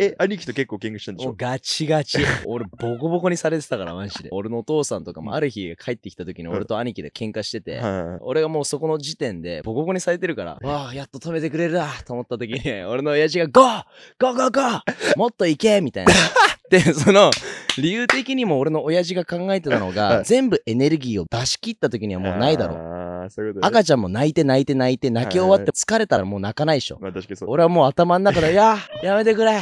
え、兄貴と結構喧嘩したんでしょガチガチ。俺、ボコボコにされてたから、マジで。俺のお父さんとかも、ある日帰ってきた時に、俺と兄貴で喧嘩してて、俺がもうそこの時点で、ボコボコにされてるから、わあ、やっと止めてくれるな、と思った時に、俺の親父が、ゴーゴーゴーゴーもっと行けみたいな。で、その、理由的にも俺の親父が考えてたのが、全部エネルギーを出し切った時にはもうないだろう。そういうこと、ね、赤ちゃんも泣いて泣いて泣いて泣き終わって疲れたらもう泣かないでしょ。まあ、確かにそう俺はもう頭の中で、いや、やめてくれ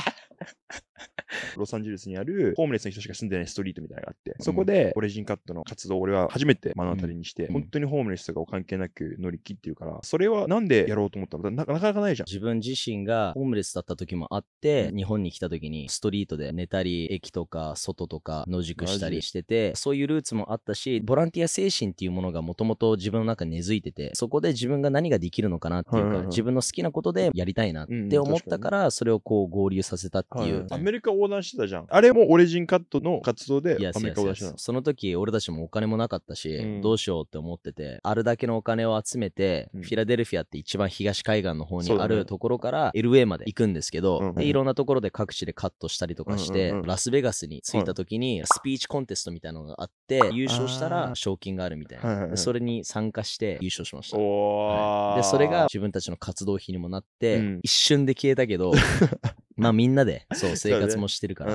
ロサンゼルスにあるホームレスの人しか住んでないストリートみたいなのがあって、そこでオレジンカットの活動を俺は初めて目の当たりにして、うん、本当にホームレスとかを関係なく乗り切ってるから、それはなんでやろうと思ったのなかなかないじゃん。自分自身がホームレスだった時もあって、日本に来た時にストリートで寝たり、駅とか外とか野宿したりしてて、そういうルーツもあったし、ボランティア精神っていうものがもともと自分の中に根付いてて、そこで自分が何ができるのかなっていうか、自分の好きなことでやりたいなって思ったから、それをこう合流させたっていう。アメリカ横断してたじゃん。あれもオレジンカットの活動でアメリカしたその時、俺たちもお金もなかったし、うん、どうしようって思ってて、あれだけのお金を集めて、うん、フィラデルフィアって一番東海岸の方にあるところから、LA まで行くんですけど、いろんなところで各地でカットしたりとかして、うんうんうん、ラスベガスに着いた時に、スピーチコンテストみたいなのがあって、優勝したら賞金があるみたいな。はいはい、それに参加して優勝しました。はい、で、それが自分たちの活動費にもなって、一瞬で消えたけど、まあみんなで、そう、生活もしてるから。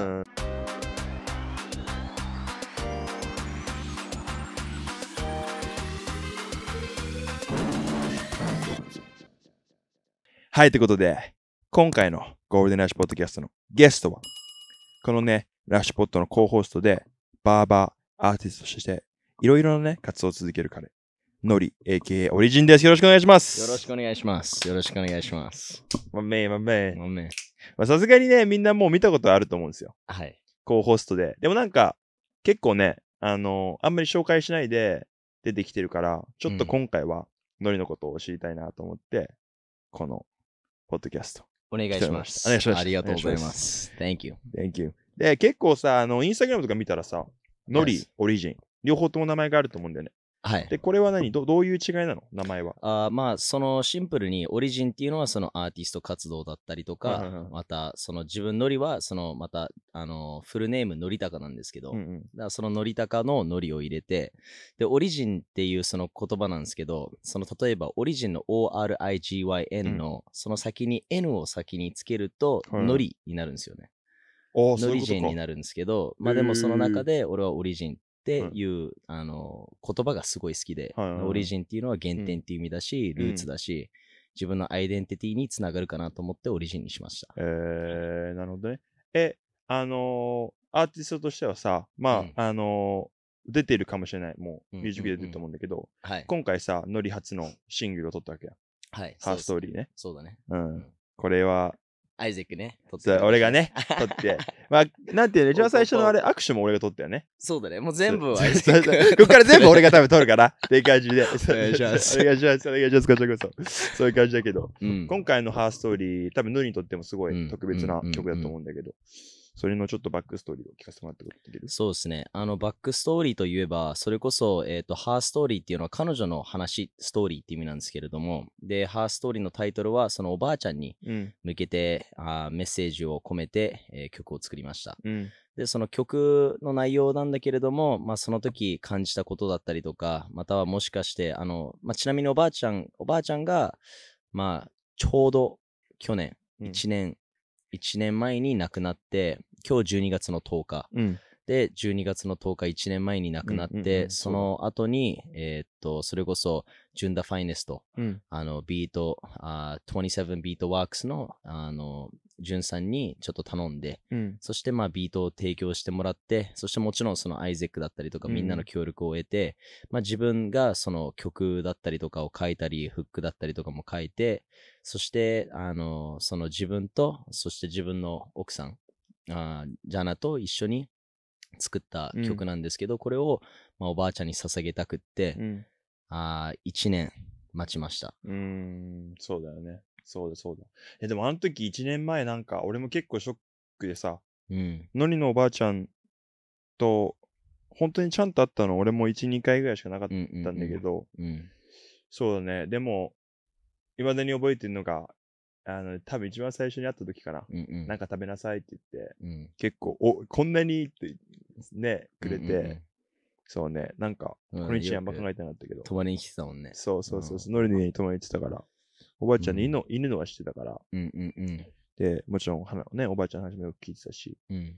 はい、ということで、今回のゴールデンラッシュポッドキャストのゲストは、このね、ラッシュポッドのコーホストで、バーバー、アーティストとして、いろいろなね、活動を続ける彼、ノリ、AKA オリジンです。よろしくお願いします。よろしくお願いします。よろしくお願いします。まめまめ。まめ。さすがにね、みんなもう見たことあると思うんですよ。はい。こう、ホストで。でもなんか、結構ね、あのー、あんまり紹介しないで出てきてるから、ちょっと今回は、ノリのことを知りたいなと思って、うん、この、ポッドキャスト。お願いします。お願いします。ありがとうございます。Thank you. Thank you. で、結構さ、あの、インスタグラムとか見たらさ、ノリ、オリジン、両方とも名前があると思うんだよね。はい。で、これは何どどういう違いなの名前は。あまあ、そのシンプルに、オリジンっていうのはそのアーティスト活動だったりとか、また、その自分のりは、そのまた、あの、フルネームのりたかなんですけど、うんうん、だそののりたかののりを入れて、で、オリジンっていうその言葉なんですけど、その例えば、オリジンの ORIGYN の、うん、その先に N を先につけると、のりになるんですよね。うんノリジンになるんですけど、まあでもその中で俺はオリジンっっていう、うん、あの、言葉がすごい好きで、はいはいはい、オリジンっていうのは原点っていう意味だし、ルーツだし、自分のアイデンティティにつながるかなと思ってオリジンにしました。えー、なるほどね。え、あのー、アーティストとしてはさ、まあ、あのー出てるかもしれない。もう、ミュージックビデオ出ると思うんだけど、はい、今回さ、ノリ初のシングルを撮ったわけや。はい。ハーストーリーね。そうだね。うん。これは、アイゼックね。撮ってそう、俺がね、撮って。まあ、なんていうの、一番最初のあれ、握手も俺が撮ったよね。そうだね。もう全部アイゼック。ここから全部俺が多分撮るから、っていう感じで。お願いしますお願いします。お願いします。こちらこそ。そういう感じだけど。うん今回のハーストーリー、多分、ヌーにとってもすごい特別な曲だと思うんだけど、それのちょっとバックストーリーを聞かせてもらってできるそうですね。あの、バックストーリーといえば、それこそ、えっ、ー、と、ハーストーリーっていうのは彼女の話、ストーリーって意味なんですけれども、で、ハーストーリーのタイトルは、そのおばあちゃんに向けて、うん、あメッセージを込めて、えー、曲を作りました。うんで、その曲の内容なんだけれども、まあ、その時感じたことだったりとか、またはもしかして、あの、まあ、ちなみにおばあちゃん、おばあちゃんが、まあ、ちょうど去年、1年1年前に亡くなって、今日12月の10日。うんで、12月の10日1年前に亡くなって、うんうんうん、その後に、えー、っと、それこそ、ジュンダ・ファイネスト、うん、あの、ビート、あ27ビートワークスの、あの、潤さんにちょっと頼んで、うん、そしてまあビートを提供してもらって、そしてもちろんそのアイゼックだったりとかみんなの協力を得て、うん、まあ自分がその曲だったりとかを書いたり、フックだったりとかも書いて、そして、あの、その自分と、そして自分の奥さん、あジャナと一緒に作った曲なんですけど、うん、これを、まあ、おばあちゃんに捧げたくって、うん、あ1年待ちましたうんそうだよねそうだそうだ。え、でもあの時1年前なんか、俺も結構ショックでさ、うん。のりのおばあちゃんと、本当にちゃんと会ったの俺も1、2回ぐらいしかなかったんだけど、うん、そうだね。でも、いまだに覚えてるのが、あの、多分一番最初に会った時かな。うんうん、なんか食べなさいって言って、うん、結構、お、こんなにってね、くれて、そうね。なんか、この一年あんま考えてなかったけど。泊まりに来てたもんね。そうそうそう。ノルのィに泊まりに来てたから。おばあちゃんに犬,、犬のはしてたから、うんうんうん、で、もちろんはね、おばあちゃんの話もよく聞いてたし、うん、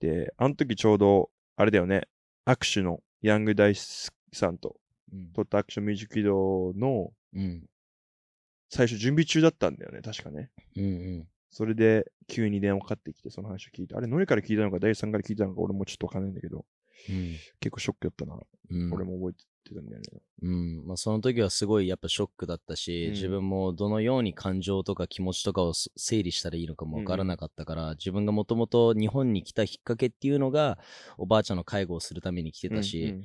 で、あの時ちょうど、あれだよね、握手のヤング大イスさんと、うん、撮ったアクションミュージックビデオの、うん、最初準備中だったんだよね、確かね。うんうん、それで、急に電話かかってきて、その話を聞いて、あれ、ノリから聞いたのか、大さんから聞いたのか、俺もちょっとわかんないんだけど、うん、結構ショックだったな、うん、俺も覚えてってたんだよね。うん。まあ、その時はすごいやっぱショックだったし、うん、自分もどのように感情とか気持ちとかを整理したらいいのかもわからなかったから、うん、自分がもともと日本に来たきっかけっていうのが、おばあちゃんの介護をするために来てたし、うんうん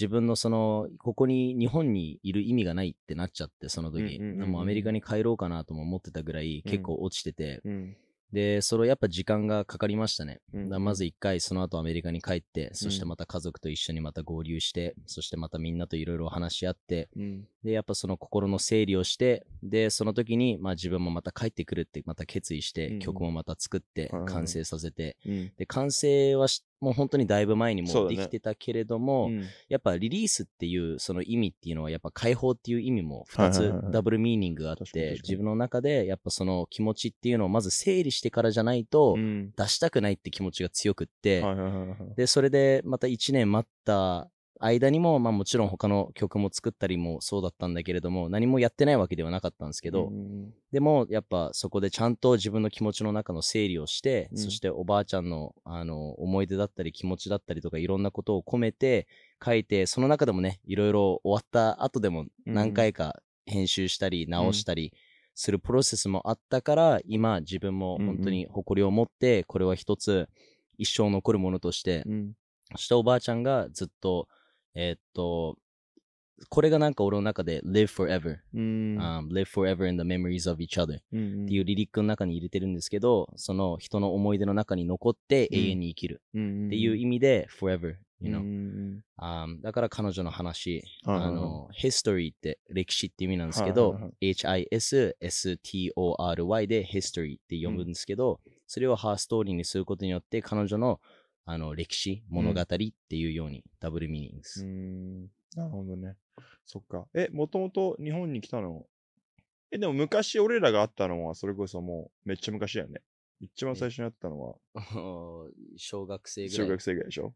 自分のそのここに日本にいる意味がないってなっちゃってその時、うんうんうんもうアメリカに帰ろうかなとも思ってたぐらい結構落ちてて、うんうで、それやっぱ時間がかかりましたね。うん、まず一回、その後アメリカに帰って、そしてまた家族と一緒にまた合流して、うん、そしてまたみんなといろいろ話し合って、うん、で、やっぱその心の整理をして、で、その時に、まあ自分もまた帰ってくるってまた決意して、曲もまた作って、完成させて、で、完成はしもう本当にだいぶ前にもできてたけれども、ねうん、やっぱリリースっていうその意味っていうのはやっぱ解放っていう意味も2つダブルミーニングがあって、自分の中でやっぱその気持ちっていうのをまず整理してからじゃないと出したくないって気持ちが強くって、で、それでまた1年待った間にも、まあもちろん他の曲も作ったりもそうだったんだけれども、何もやってないわけではなかったんですけど、うん、でもやっぱそこでちゃんと自分の気持ちの中の整理をして、うん、そしておばあちゃんのあの思い出だったり気持ちだったりとかいろんなことを込めて書いて、その中でもね、いろいろ終わった後でも何回か編集したり直したり、するプロセスもあったから、今自分も本当に誇りを持って、これは一つ一生残るものとして、そしておばあちゃんがずっとえっと、これがなんか俺の中で Live Forever、um, Live Forever in the Memories of Each Other っていうリリックの中に入れてるんですけど、その人の思い出の中に残って永遠に生きるっていう意味で Forever You know? um, だから彼女の話、あの、history って歴史って意味なんですけど、history で history って読むんですけど、それをハーストーリーにすることによって彼女のあの、歴史、物語っていうように、ダブルミーニングスす。うん。なるほどね。そっか。え、もともと日本に来たのえ、でも昔俺らがあったのは、それこそもう、めっちゃ昔だよね。一番最初にあったのは。小学生ぐらい。小学生ぐらいでしょ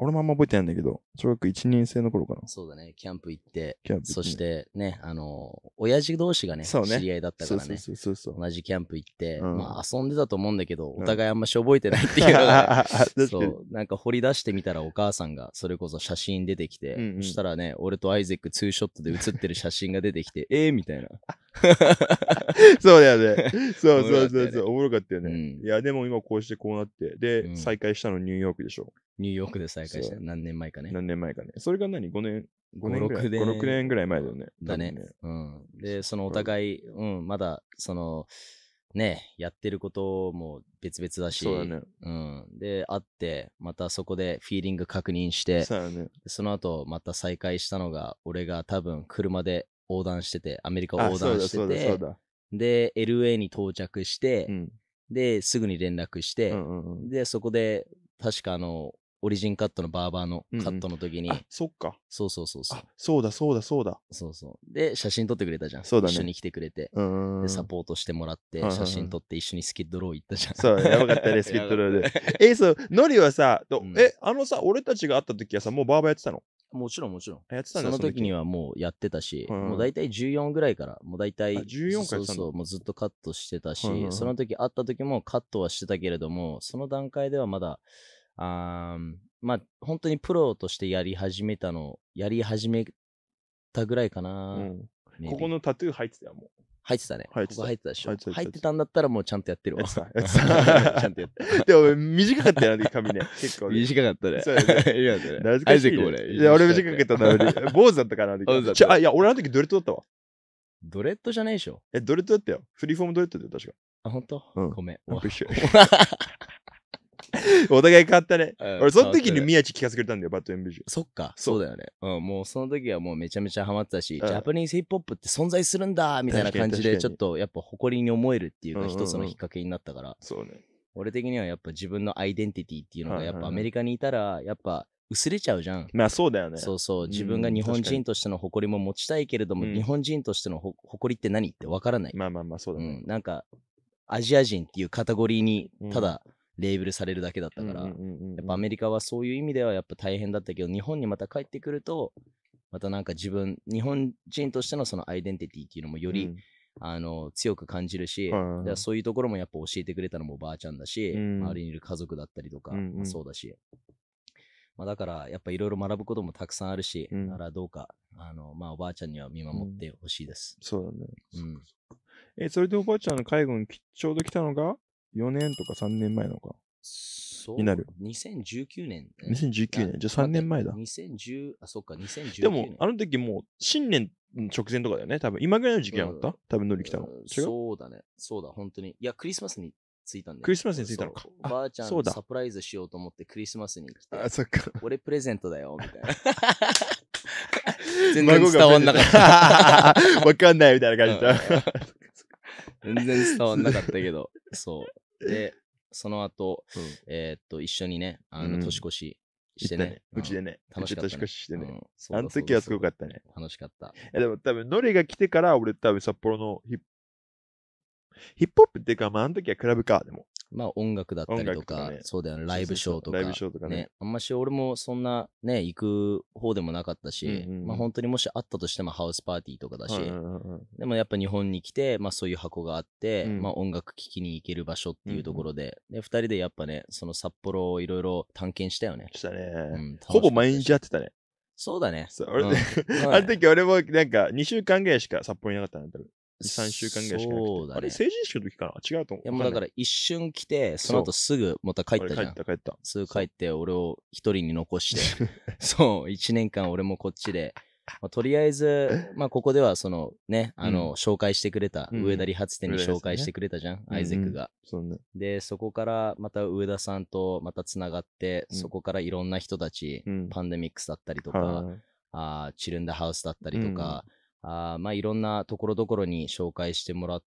俺もあんま覚えてないんだけど、小学1年生の頃かな。そうだね、キャンプ行って、キャンプそしてね、あの、親父同士がね、そうね知り合いだったからね、そうそうそう同じキャンプ行って、うん、まあ遊んでたと思うんだけど、お互いあんましょぼいてないっていうのが、ね、そう、なんか掘り出してみたらお母さんが、それこそ写真出てきて、うんうん、そしたらね、俺とアイゼックツーショットで写ってる写真が出てきて、えーみたいな。そうだよね。そうそうそうそう、おもろかったよね。うん、いや、でも今こうしてこうなって、で、うん、再会したのニューヨークでしょ。ニューヨークで再開した何年前かね。何年前かね。それが何 ?5 年、5年ぐらい。5 6年ぐらい前だよね。だね。うん。で、そのお互い、うん、まだ、その、ね、やってることも別々だし、そうだねうん。で、会って、またそこでフィーリング確認して、そうだね。その後、また再会したのが、俺が多分車で横断してて、アメリカを横そう断だ、しそてうだ、そうて、だ。で、LA に到着して、うん。で、すぐに連絡して、うんうんうん。で、そこで、確かあの、オリジンカットのバーバーのカットの時に、うんうん、そっかそうそうそうそうそうだそうだそうだそうそうで写真撮ってくれたじゃんそうだ、ね、一緒に来てくれてでサポートしてもらって写真撮って一緒にスキッドロー行ったじゃんそうやばかったねスキッドローで えそうノリはさ、うん、えあのさ俺たちが会った時はさもうバーバーやってたのもちろんもちろん。やってたんその時にはもうやってたし、うん、もう大体14ぐらいから、もう大体、14そうそう、もうずっとカットしてたし、うん、その時会った時もカットはしてたけれども、その段階ではまだ、あまあ、本当にプロとしてやり始めたの、やり始めたぐらいかな。うん、ここのタトゥー入ってたよ、もう。入ってたね。入ってた。入ってたでしょ。入ってたんだったらもうちゃんとやってるわ。ちゃんとやってでも短かったよね、髪ね。結構。短かったね。そうやね。懐かしい。や、俺短かったんだ。坊主だったから、坊あ、いや、俺あの時ドレッドだったわ。ドレッドじゃないでしょ。え、ドレッドだったよ。フリーフォームドレッドだよ、確か。あ、本当？うん。ごめん。お互い変わったね。うん俺、その時に宮地聞かせてくれたんだよ、バッドエンブージュ。そっか、そうだよね。うん、もうその時はもうめちゃめちゃハマってたし、ジャパニーズヒップホップって存在するんだみたいな感じで、ちょっとやっぱ誇りに思えるっていうのが一つのきっかけになったから、そうね。俺的にはやっぱ自分のアイデンティティっていうのがやっぱアメリカにいたら、やっぱ薄れちゃうじゃん。まあ、そうだよね。そうそう、自分が日本人としての誇りも持ちたいけれども、うん日本人としての誇りって何ってわからない。まあまあまあ、そうだね。ん、なんか、アジア人っていうカテゴリーにうんただレーベルされるだけだったから、やっぱアメリカはそういう意味ではやっぱ大変だったけど、日本にまた帰ってくると、またなんか自分、日本人としてのそのアイデンティティっていうのもより、うん、あの強く感じるし、うん、そういうところもやっぱ教えてくれたのもばあちゃんだし、うん、周りにいる家族だったりとか、うんうん、そうだし、まあ、だからやっぱいろいろ学ぶこともたくさんあるし、うん、らどうかあの、まあ、おばあちゃんには見守ってほしいです、うん、そうだね、うん、えそれでおばあちゃんの介護にちょうど来たのが4年とか3年前のか。そう。になる。2019年、2019年。じゃあ3年前だ。2010、あ、そっか、2019年。でも、あの時もう、新年直前とかだよね。多分、今ぐらいの時期なかった、多分、乗り来たの。違うそうだね。そうだ、本当に。いや、クリスマスに着いたんだクリスマスに着いたのか。ばあちゃんサプライズしようと思ってクリスマスに来た。あ、そっか。俺プレゼントだよ、みたいな。全然伝わんなかった。わかんないみたいな感じだ。全然伝わんなかったけど。そう。で、その後、うん、えー、っと、一緒にね、あの、年越ししてね。うち、んね、でね。楽しかった、ね。年越ししてね。うん、あの時はすごかったね。楽しかった。え、でも多分、ノリが来てから、俺多分札幌のヒップホップっていうか、まあ、あの時はクラブか、でも。まあ音楽だったりとか、そうだよね、ライブショーとか。ライブショーとかね。あんまし俺もそんなね、行く方でもなかったし、まあ本当にもしあったとしてもハウスパーティーとかだし、でもやっぱ日本に来て、まあそういう箱があって、まあ音楽聴きに行ける場所っていうところで、で、二人でやっぱね、その札幌をいろいろ探検したよね。したね、ほぼ毎日やってたね。そうだね。そう、あの時俺もなんか2週間ぐらいしか札幌にいなかったんだけど。3週間ぐらいしかなくて。ねあれ、成人式の時かな違うと思う。いやもうだから一瞬来て、その後すぐまた帰ったじゃん。帰った帰った。すぐ帰って、俺を一人に残して、そう、一年間俺もこっちで、まあ、とりあえず、まあ、ここではそのね、あの、紹介してくれた、うん上田理髪店に紹介してくれたじゃん、アイゼックが。そで、そこからまた上田さんとまたつながって、うんそこからいろんな人たち、うん。パンデミックスだったりとか、はあチルンダハウスだったりとか、あまあいろんなところどころに紹介してもらって、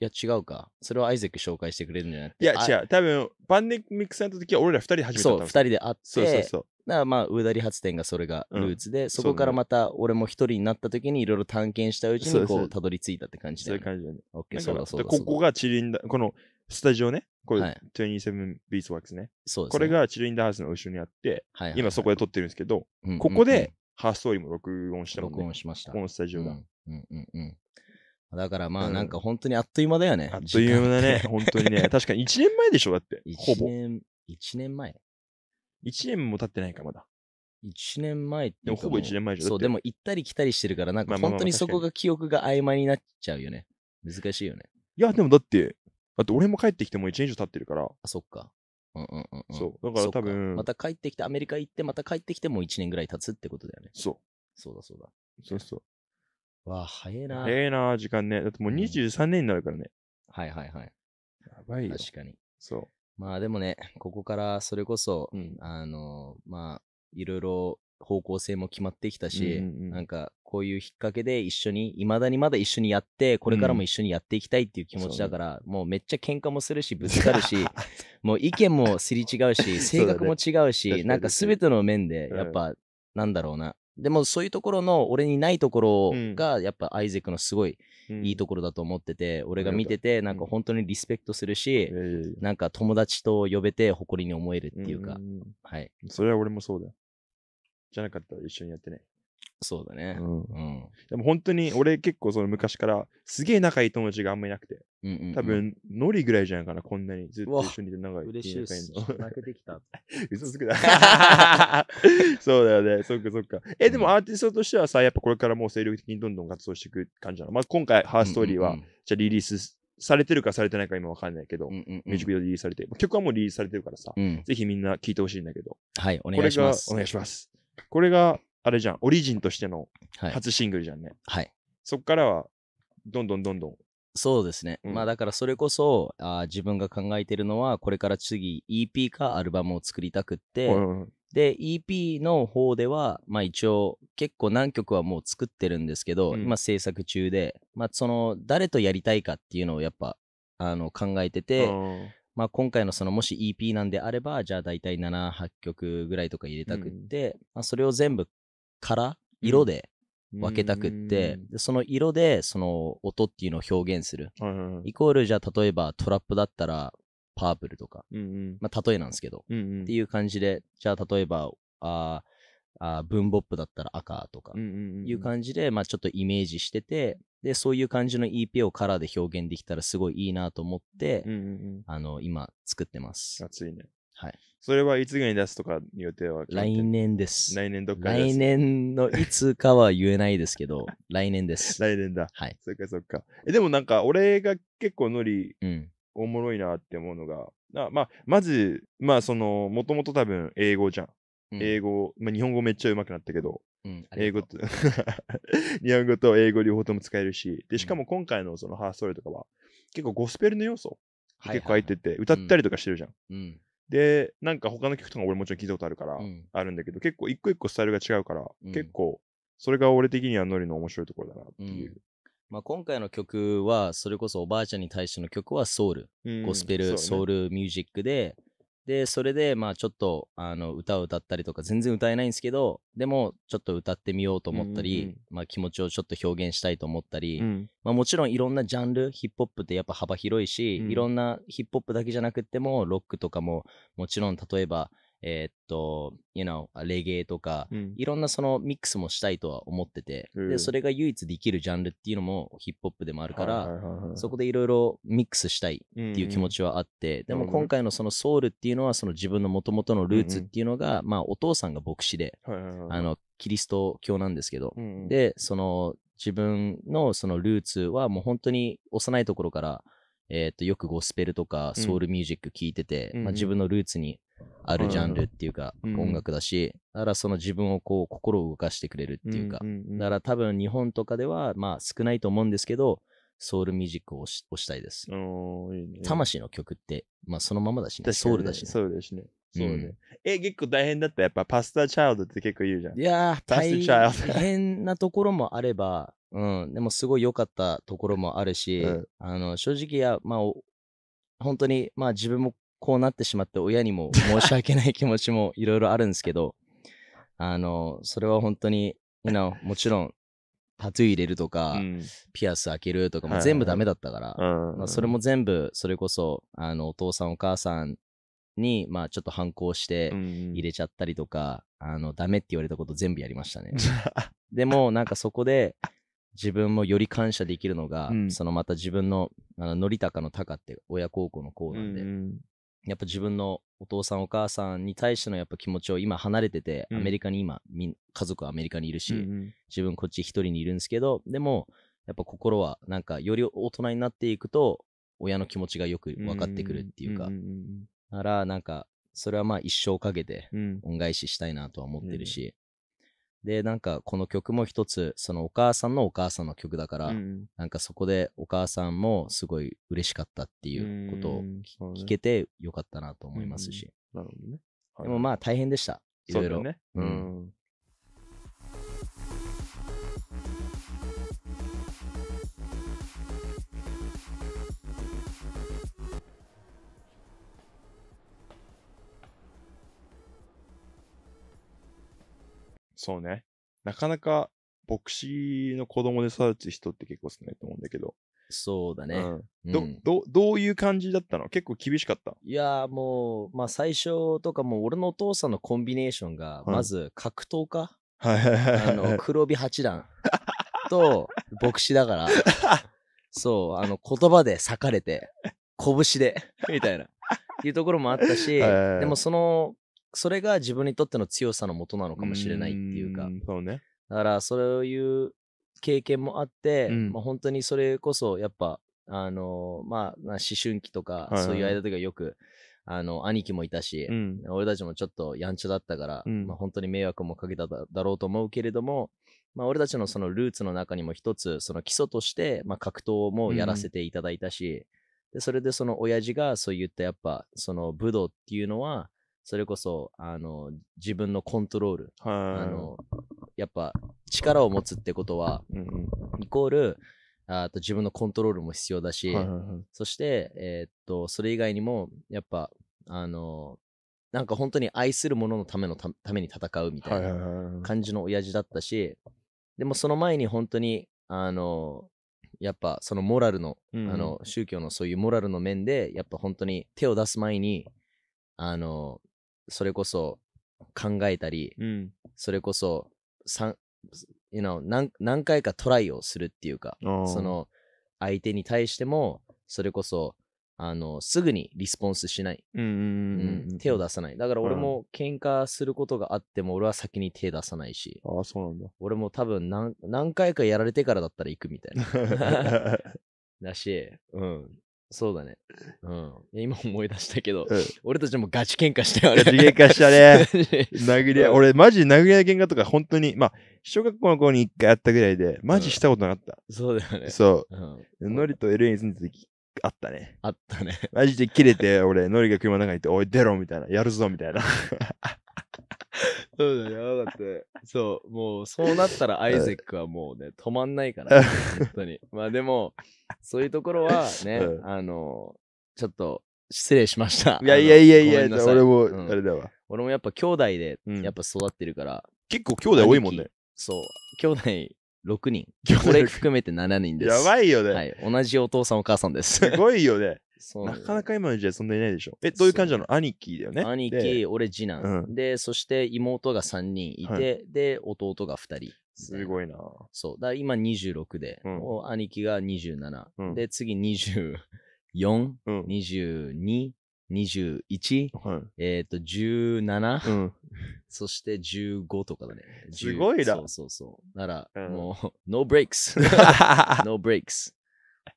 いや違うか。それはアイゼック紹介してくれるんじゃないいや違う。多分、パンデミックさんの時は俺ら2人で初めてそう、2人で会って、そうそうそう。だからまあ、ウーダリ発展がそれがルーツで、うん、そこからまた俺も一人になった時にいろいろ探検したうちにこう、たどり着いたって感じで、ね。そういう感じだね。オッケー、そうだそうだ。ここがチリンダ、このスタジオね、これ、はい、27ビー a ワークスね。そうです、ね、これがチリンダハウスの後ろにあって、はいはいはい、今そこで撮ってるんですけど、うんうんうん、ここでハーストーリーも録音したもんね。録音しました。このスタジオが。うんうんうんうん。だからまあなんか本当にあっという間だよね。あっという間だね。本当にね。確かに1年前でしょ、だって。ほぼ。1年、1年前 ?1 年も経ってないか、まだ。1年前ってでもほぼ1年前じゃそう、でも行ったり来たりしてるから、なんか本当にそこが記憶が曖昧になっちゃうよね。難しいよね。いや、でもだって、だって俺も帰ってきてもう1年以上経ってるから。あ、そっか。うんうんうん。そう。だから多分。また帰ってきて、アメリカ行って、また帰ってきてもう1年ぐらい経つってことだよね。そう。そうだそうだ。そうそう。わあ、早いな。早いな、時間ね。だってもう23年になるからね。うん、はいはいはい。やばいよ。確かに。そう。まあでもね、ここからそれこそ、うん、あの、まあ、いろいろ方向性も決まってきたし、うんうん、なんかこういう引っ掛けで一緒に、いまだにまだ一緒にやって、これからも一緒にやっていきたいっていう気持ちだから、うん、もうめっちゃ喧嘩もするし、ぶつかるし、もう意見もすり違うし、性格も違うし、うね、なんか全ての面で、やっぱ、なんだろうな。でもそういうところの俺にないところがやっぱアイゼクのすごいいいところだと思ってて、俺が見ててなんか本当にリスペクトするし、なんか友達と呼べて誇りに思えるっていうか、はいそれは俺もそうだじゃなかったら一緒にやってねそうだね。うんうんでも本当に俺結構その昔からすげえ仲いい友達があんまいなくて、うんうんうん多、分ノリぐらいじゃないかな、こんなにずっと一緒にいて長い。嬉しいうす。仲い泣けてきた。嘘つくな。そうだよね。そっかそっか。え、でもアーティストとしてはさ、やっぱこれからもう精力的にどんどん活動していく感じなの。まあ今回、ハーストーリーは、うんじゃリリースされてるかされてないか今わかんないけど、うんうんうんミュージックビデオリリースされて、曲はもうリリースされてるからさ、うんぜひみんな聴いてほしいんだけど、はい、お願いします。お願いします。これがあれじゃん、オリジンとしての初シングルじゃんね。はい。そっからは、どんどんどんどん。そうですね。うん、まあだからそれこそあ自分が考えてるのは、これから次 EP かアルバムを作りたくって、うんで、EP の方では、まあ一応結構何曲はもう作ってるんですけど、うん、今制作中で、まあその誰とやりたいかっていうのをやっぱあの考えてて、まあ、今回のそのもし EP なんであれば、じゃあ大体7、8曲ぐらいとか入れたくって、うん、まあ、それを全部か色で分けたくって、うん、その色でその音っていうのを表現する、イコールじゃあ例えばトラップだったらパープルとか、うんうん、まあ、例えなんですけど、うんうん、っていう感じでじゃあ例えばああブンボップだったら赤とかいう感じで、うんうんうまあ、ちょっとイメージしててでそういう感じの EP をカラーで表現できたらすごいいいなと思って、うんうんうん、あの今作ってます熱いねはいそれはいつぐらいに出すとかによっては来年です。来年どっか来年のいつかは言えないですけど、来年です。来年だ。はい。そっかそっか。え、でもなんか俺が結構ノリ、うん、おもろいなって思うのが、あまあ、まず、まあその、もともと多分英語じゃん。うん、英語、まあ日本語めっちゃうまくなったけど、うん、英語と 日本語と英語両方とも使えるし、で、しかも今回のそのハーストレイとかは、結構ゴスペルの要素、結構入ってて、歌ったりとかしてるじゃん。うんで、なんか他の曲とか俺もちろん聞いたことあるから、うん、あるんだけど、結構一個一個スタイルが違うから、うん、結構、それが俺的にはノリの面白いところだなっていう。うん、まあ、今回の曲は、それこそおばあちゃんに対しての曲はソウル、ゴスペル、ソウルミュージックで、で、それで、まあちょっと、あの、歌を歌ったりとか、全然歌えないんですけど、でも、ちょっと歌ってみようと思ったり、うんうん、まあ気持ちをちょっと表現したいと思ったり、うん、まあもちろんいろんなジャンル、ヒップホップってやっぱ幅広いし、うん、いろんなヒップホップだけじゃなくても、ロックとかも、もちろん例えば、えー、っと、you know、レゲエとか、うん、いろんなそのミックスもしたいとは思ってて、うん、で、それが唯一できるジャンルっていうのもヒップホップでもあるから、そこでいろいろミックスしたいっていう気持ちはあって、うんでも今回のそのソウルっていうのは、その自分のもともとのルーツっていうのが、うんまあお父さんが牧師で、はいはいはい、あの、キリスト教なんですけど、うん、で、その自分のそのルーツはもう本当に幼いところから、えっ、ー、と、よくゴスペルとかソウルミュージック聴いてて、うん、まあ、自分のルーツにあるジャンルっていうか、音楽だし、だからその自分をこう、心を動かしてくれるっていうか、だから多分日本とかでは、まあ少ないと思うんですけど、ソウルミュージックを推したいです。いいね、魂の曲って、まあそのままだしね、ソウルだしね。ソウルね。そうね、うん。え、結構大変だった。やっぱパスタチャイルドって結構言うじゃん。いやー、大変なところもあれば、うん、でもすごい良かったところもあるし、うん、あの正直や、まあ、本当に、まあ、自分もこうなってしまって親にも申し訳ない気持ちもいろいろあるんですけどあのそれは本当に you know, もちろんタトゥー入れるとか、うん、ピアス開けるとかも全部ダメだったから、まあ、それも全部それこそあのお父さんお母さんに、まあ、ちょっと反抗して入れちゃったりとか、うん、あのダメって言われたこと全部やりましたねでもなんかそこで自分もより感謝できるのが、うん、そのまた自分のあののりたかのたかって親孝行の子なんで、うんうんやっぱ自分のお父さんお母さんに対してのやっぱ気持ちを今離れてて、うん、アメリカに今み家族はアメリカにいるし、うん、自分こっち一人にいるんですけどでもやっぱ心はなんかより大人になっていくと親の気持ちがよく分かってくるっていうか、うん、ならなんかそれはまあ一生かけて恩返ししたいなとは思ってるし、で、なんかこの曲も一つ、そのお母さんのお母さんの曲だから、うん、なんかそこでお母さんもすごい嬉しかったっていうことを聞けてよかったなと思いますし。なるほどね。でもまあ大変でした。いろいろ。そうね。うん。そうね。なかなか牧師の子供で育つ人って結構少ないと思うんだけど。そうだね。ど、うど、どういう感じだったの結構厳しかったいやもう、まあ最初とかもう俺のお父さんのコンビネーションが、まず格闘家、はい、あの、黒帯八段と牧師だから、そう、あの、言葉で裂かれて、拳で、みたいな、いうところもあったし、でもそのそれが自分にとっての強さのもとなのかもしれないっていうか。うそうね。だから、そういう経験もあって、うん、まあ、本当にそれこそ、やっぱ、あのー、まあ、思春期とか、そういう間とかよく、はいはいあの、兄貴もいたし、うん、俺たちもちょっとやんちゃだったから、うん、まあ、本当に迷惑もかけただろうと思うけれども、まあ、俺たちのそのルーツの中にも一つ、その基礎として、まあ、格闘もやらせていただいたし、うん、でそれでその親父がそういったやっぱ、その武道っていうのは、それこそ、あの、自分のコントロール。あの、やっぱ、力を持つってことは、うんイコール、あと自分のコントロールも必要だし、そして、えー、っと、それ以外にも、やっぱ、あの、なんか本当に愛する者のためのために戦うみたいな感じの親父だったし、でもその前に本当に、あの、やっぱそのモラルの、うん、あの、宗教のそういうモラルの面で、やっぱ本当に手を出す前に、あの、それこそ考えたり、うん、それこそ、you know 何、何回かトライをするっていうか、その相手に対しても、それこそ、あの、すぐにリスポンスしない。手を出さない。だから俺も喧嘩することがあっても、俺は先に手出さないし。ああ、そうなんだ。俺も多分何、何回かやられてからだったら行くみたいな。だし、うん。そうだね。うん。今思い出したけど、うん俺たちもガチ喧嘩してあれ。ガチ喧嘩したね 殴り合い、うん俺マジ殴り合い喧嘩とか本当に、まあ、小学校の頃に一回あったぐらいで、マジしたことなかった。そうだよね。そうん。ノリと LA に住んでた時、あったね。あったね。マジで切れて、俺、ノリが車の中にいて、おい出ろみたいな、やるぞみたいな。そうだね、やばかったそう、もうそうなったら アイゼックはもうね、止まんないから、本当に。まあでも、そういうところはね、あの、ちょっと失礼しました。いやいやいやいや、俺も、あれだわ、うん。俺もやっぱ兄弟で、やっぱ育ってるから。うん、結構兄弟多いもんね。そう、兄弟6人。これ含めて7人です。やばいよね。はい。同じお父さんお母さんです。すごいよね。そうなかなか今の時代そんないないでしょ。え、どういう感じなの兄貴だよね。兄貴、俺次男、うんで、そして妹が3人いて、はで、弟が2人。すごいな。そう。だから今26で、うん兄貴が27、うんで、次24、うん22、21、はい。えっ、と、17、うん。そして15とかだね。10すごいなそうそうそう。なら、うんもう、no breaks. no breaks.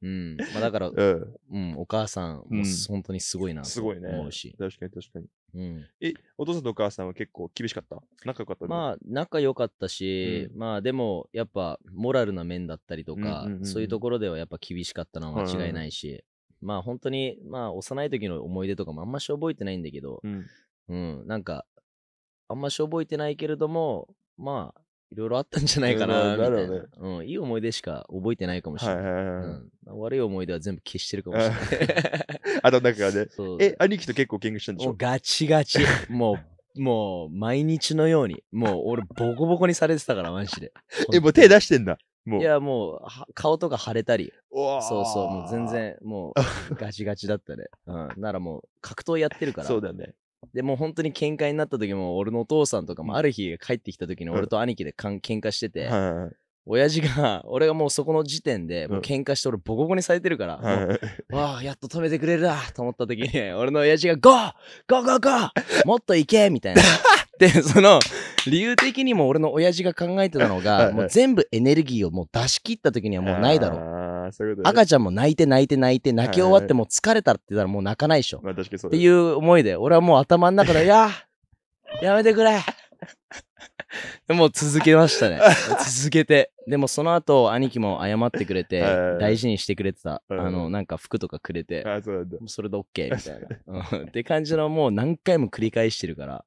うん。まあ、だから、うん、うん、お母さんも本当にすごいなと思うし。すごいね。確かに確かに。うん、え、お父さんとお母さんは結構厳しかった仲良かったまあ、仲良かったし、うん、まあでも、やっぱ、モラルな面だったりとか、うんうんうん、そういうところではやっぱ厳しかったのは間違いないし、まあ本当に、まあ幼い時の思い出とかもあんまし覚えてないんだけど、うん、なんか、あんまし覚えてないけれども、まあ、いろいろあったんじゃないかな、みたいな。なるほどうん。いい思い出しか覚えてないかもしれない。悪い思い出は全部消してるかもしれない。あとなんかね、え、兄貴と結構喧嘩したんでしょもうガチガチ。もう、もう毎日のように。もう俺ボコボコにされてたから、マジで。え、もう手出してんだ。もういや、もう顔とか腫れたり。そうそう、もう全然、もうガチガチだったね。うん。ならもう格闘やってるから。そうだね。で、もう本当に喧嘩になった時も、俺のお父さんとかも、ある日帰ってきた時に、俺と兄貴でかん喧嘩してて、はい親父が、俺がもうそこの時点で、もう喧嘩して俺ボコボコにされてるから、はい、わあ、やっと止めてくれるなと思った時に、俺の親父が、ゴーゴーゴーゴー もっと行けみたいな。で、その、理由的にも俺の親父が考えてたのが、もう全部エネルギーをもう出し切った時にはもうないだろう。そういうこと赤ちゃんも泣いて泣いて泣いて、泣き終わってもう疲れたって言ったらもう泣かないでしょ。まあ確かにそうっていう思いで、俺はもう頭の中で、い やーやめてくれでもう続けましたね。続けて。でもその後、兄貴も謝ってくれて大事にしてくれてた。あの、なんか服とかくれて、あそうだ。それで OK みたいな。って感じのもう何回も繰り返してるから、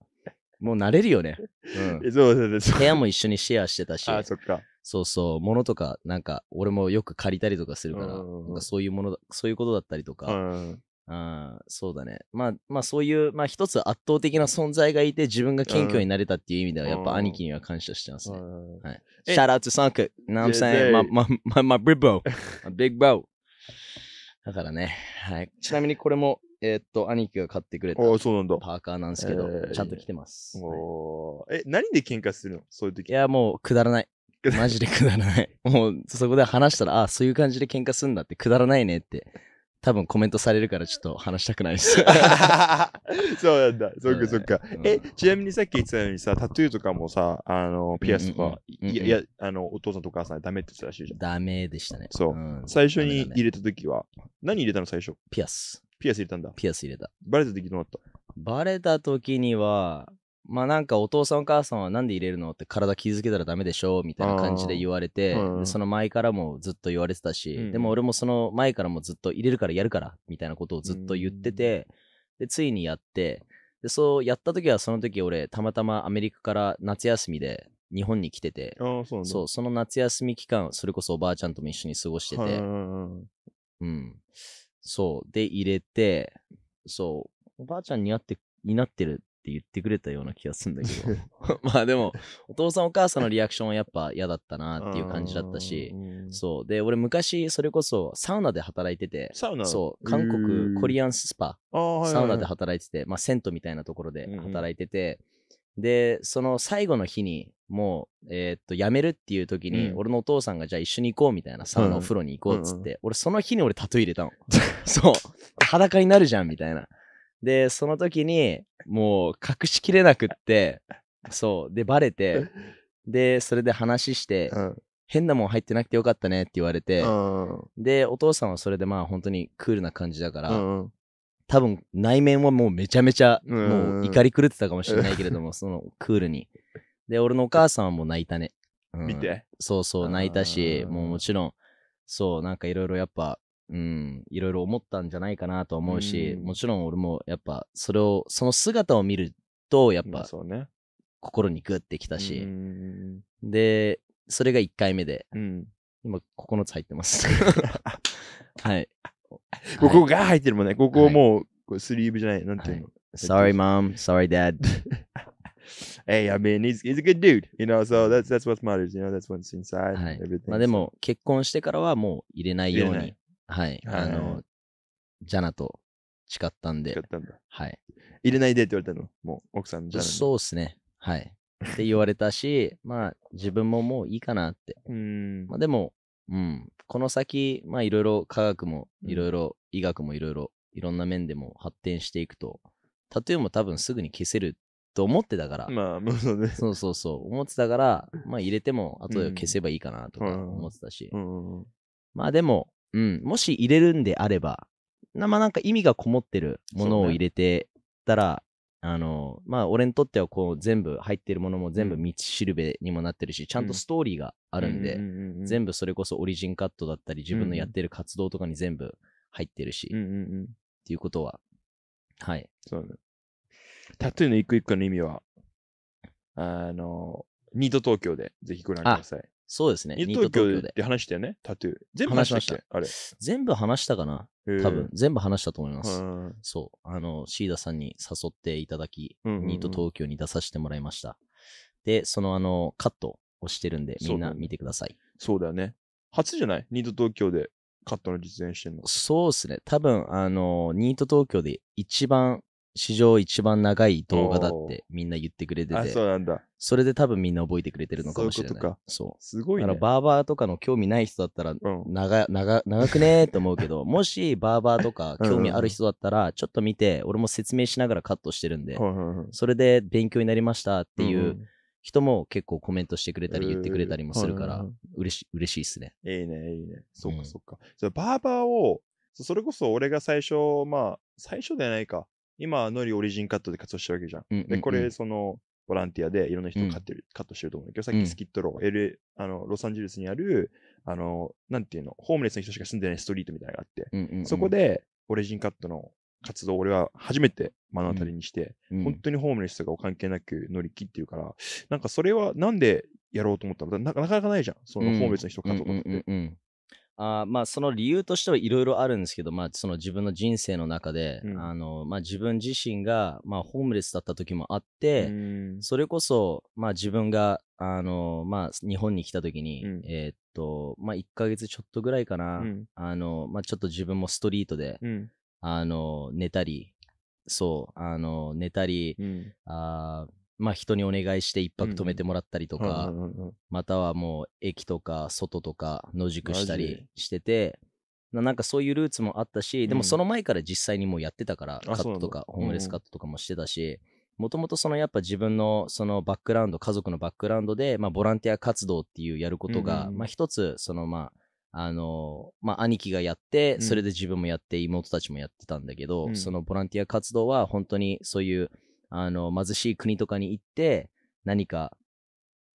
もう慣れるよね。部屋も一緒にシェアしてたし、あ、そっか。そうそう、ものとか、なんか、俺もよく借りたりとかするから、なんかそういうものだ、そういうことだったりとか、あそうだね。まあ、まあ、そういう、まあ、一つ圧倒的な存在がいて、自分が謙虚になれたっていう意味では、やっぱ兄貴には感謝してますね。はい。Shout out to Sunk! Now I'm s my, my, my, my big b o だからね、はい。ちなみにこれも、えー、っと、兄貴が買ってくれたパーカーなんですけど、ちゃんと着てます。え何で喧嘩するのそういう時。いや、もう、くだらない。マジでくだらない。もう、そこで話したら、ああ、そういう感じで喧嘩すんだって、くだらないねって、多分コメントされるから、ちょっと話したくないです。そうなんだ。そっかそっか。え、ちなみにさっき言ってたようにさ、タトゥーとかもさ、あの、ピアスとか、いや、あの、お父さんとお母さんダメって言ってたらしいじゃん。ダメでしたね。そう。最初に入れた時は、何入れたの最初ピアス。ピアス入れたんだ。ピアス入れた。バレた時どうなったバレた時には、まあなんかお父さんお母さんはなんで入れるのって体気づけたらダメでしょみたいな感じで言われて、うん、その前からもずっと言われてたし、うん、でも俺もその前からもずっと入れるからやるからみたいなことをずっと言ってて、でついにやってでそうやった時はその時俺たまたまアメリカから夏休みで日本に来ててそうその夏休み期間それこそおばあちゃんとも一緒に過ごしててうんそうで入れてそうおばあちゃんに会ってになってるって言ってくれたような気がするんだけど まあでもお父さんお母さんのリアクションはやっぱ嫌だったなっていう感じだったしそうで俺昔それこそサウナで働いててサウナそう韓国コリアンスパ、サウナで働いててまあ銭湯みたいなところで働いてて、うん、でその最後の日にもう、えー、っと辞めるっていう時に、うん、俺のお父さんがじゃあ一緒に行こうみたいなサウナお風呂に行こうっつって、うん、俺その日に俺タトゥー入れたの そう裸になるじゃんみたいなで、その時に、もう隠しきれなくっ て、そう。で、バレて、で、それで話して、うん、変なもん入ってなくてよかったねって言われて、うん、で、お父さんはそれでまあ本当にクールな感じだから、うん多分内面はもうめちゃめちゃ、もう怒り狂ってたかもしれないけれども、そのクールに。で、俺のお母さんはもう泣いたね。うん、見て。そうそう、泣いたし、もうもちろん、そう、なんかいろいろやっぱうん、いろいろ思ったんじゃないかなと思うし、うん、もちろん俺もやっぱそれをその姿を見るとやっぱ、ね、心にグッてきたし、うん、でそれが1回目で、うん、今9つ入ってます はい、ここが入ってるもんねここもう、はい、スリーブじゃないなんていうの、はい、Sorry mom sorry dad Hey, I mean, he's, he's a good dude, you know, so that's, that's what matters, you know, that's what's inside, everything. まあでも、結婚してからはもう入れないようにはい。あの、ジャナと誓ったんで。誓ったんだ。はい。入れないでって言われたのもう、奥さんじゃなそうですね。はい。って言われたし、まあ、自分ももういいかなって。うん。まあ、でも、うん。この先、まあ、いろいろ科学も、いろいろ、医学もいろいろ、いろんな面でも発展していくと、タトゥーも多分すぐに消せると思ってたから。まあ、そうね。そうそうそう。思ってたから、まあ、入れても、後で消せばいいかなとか思ってたし。うん。うん、まあ、でも、うん、もし入れるんであれば、まあなんか意味がこもってるものを入れてたら、ね、あの、まあ俺にとってはこう全部入ってるものも全部道しるべにもなってるし、うん、ちゃんとストーリーがあるんで、全部それこそオリジンカットだったり、自分のやってる活動とかに全部入ってるし、うんうんうん、っていうことは、はい。そうね。タトゥーの一個一個の意味は、あの、ニート東京でぜひご覧ください。そうですね。ニート東京で。話したよね、タトゥー。全部話したっけあれ。全部話したかな多分、全部話したと思います。そう。あの、シーダさんに誘っていただき、うんうんうん、ニート東京に出させてもらいました。で、そのあの、カットをしてるんで、みんな見てください。そうだよね。初じゃないニート東京でカットの実演してるの。そうですね。多分、あの、ニート東京で一番史上一番長い動画だってみんな言ってくれてあ、て、そうなんだ。それで多分みんな覚えてくれてるのかもしれない。そういうことかそう。すごいね。バーバーとかの興味ない人だったらうん長、長、長くねーって思うけど、もしバーバーとか興味ある人だったら、ちょっと見て、俺も説明しながらカットしてるんで、それで勉強になりましたっていう人も結構コメントしてくれたり言ってくれたりもするかうんら嬉し嬉しいっすね。いいね、いいね。そうか、そうか。それバーバーを、そそれこそ俺が最初、まあ、最初ではないか。今、ノリオリジンカットで活動してるわけじゃん。うんうんうんで、これ、その、ボランティアでいろんな人を飼ってる、カットしてると思うんだけど、さっきスキットロー、l あの、ロサンゼルスにある、あの、なんていうの、ホームレスの人しか住んでないストリートみたいなのがあって、うんうんうんそこ、で、オリジンカットの活動を俺は初めて目の当たりにして、うん本当にホームレスとかを関係なく乗り切ってるから、なんかそれはなんでやろうと思ったのかななかなかないじゃん。そのホームレスの人を飼うとかって。うんうんうんうんあまあその理由としてはいろいろあるんですけど、まあ、その自分の人生の中で、うん、あのまあ、自分自身が、まあ、ホームレスだった時もあって、それこそ、まあ、自分があの、まあ、日本に来た時に、うん、えー、っとまあ、1か月ちょっとぐらいかな、うん、あのまあ、ちょっと自分もストリートで、あの寝たりそうあの寝たり、あまあ、人にお願いして一泊泊めてもらったりとか、うんまたはもう駅とか外とか野宿したりしてて、なんかそういうルーツもあったし、でもその前から実際にもうやってたから、カットとか、ホームレスカットとかもしてたし、もともとそのやっぱ自分のそのバックグラウンド、家族のバックグラウンドで、まあボランティア活動っていうやることが、まあ一つ、そのまあ、あのまあ、兄貴がやって、それで自分もやって、妹たちもやってたんだけど、そのボランティア活動は本当にそういう、あの、貧しい国とかに行って、何か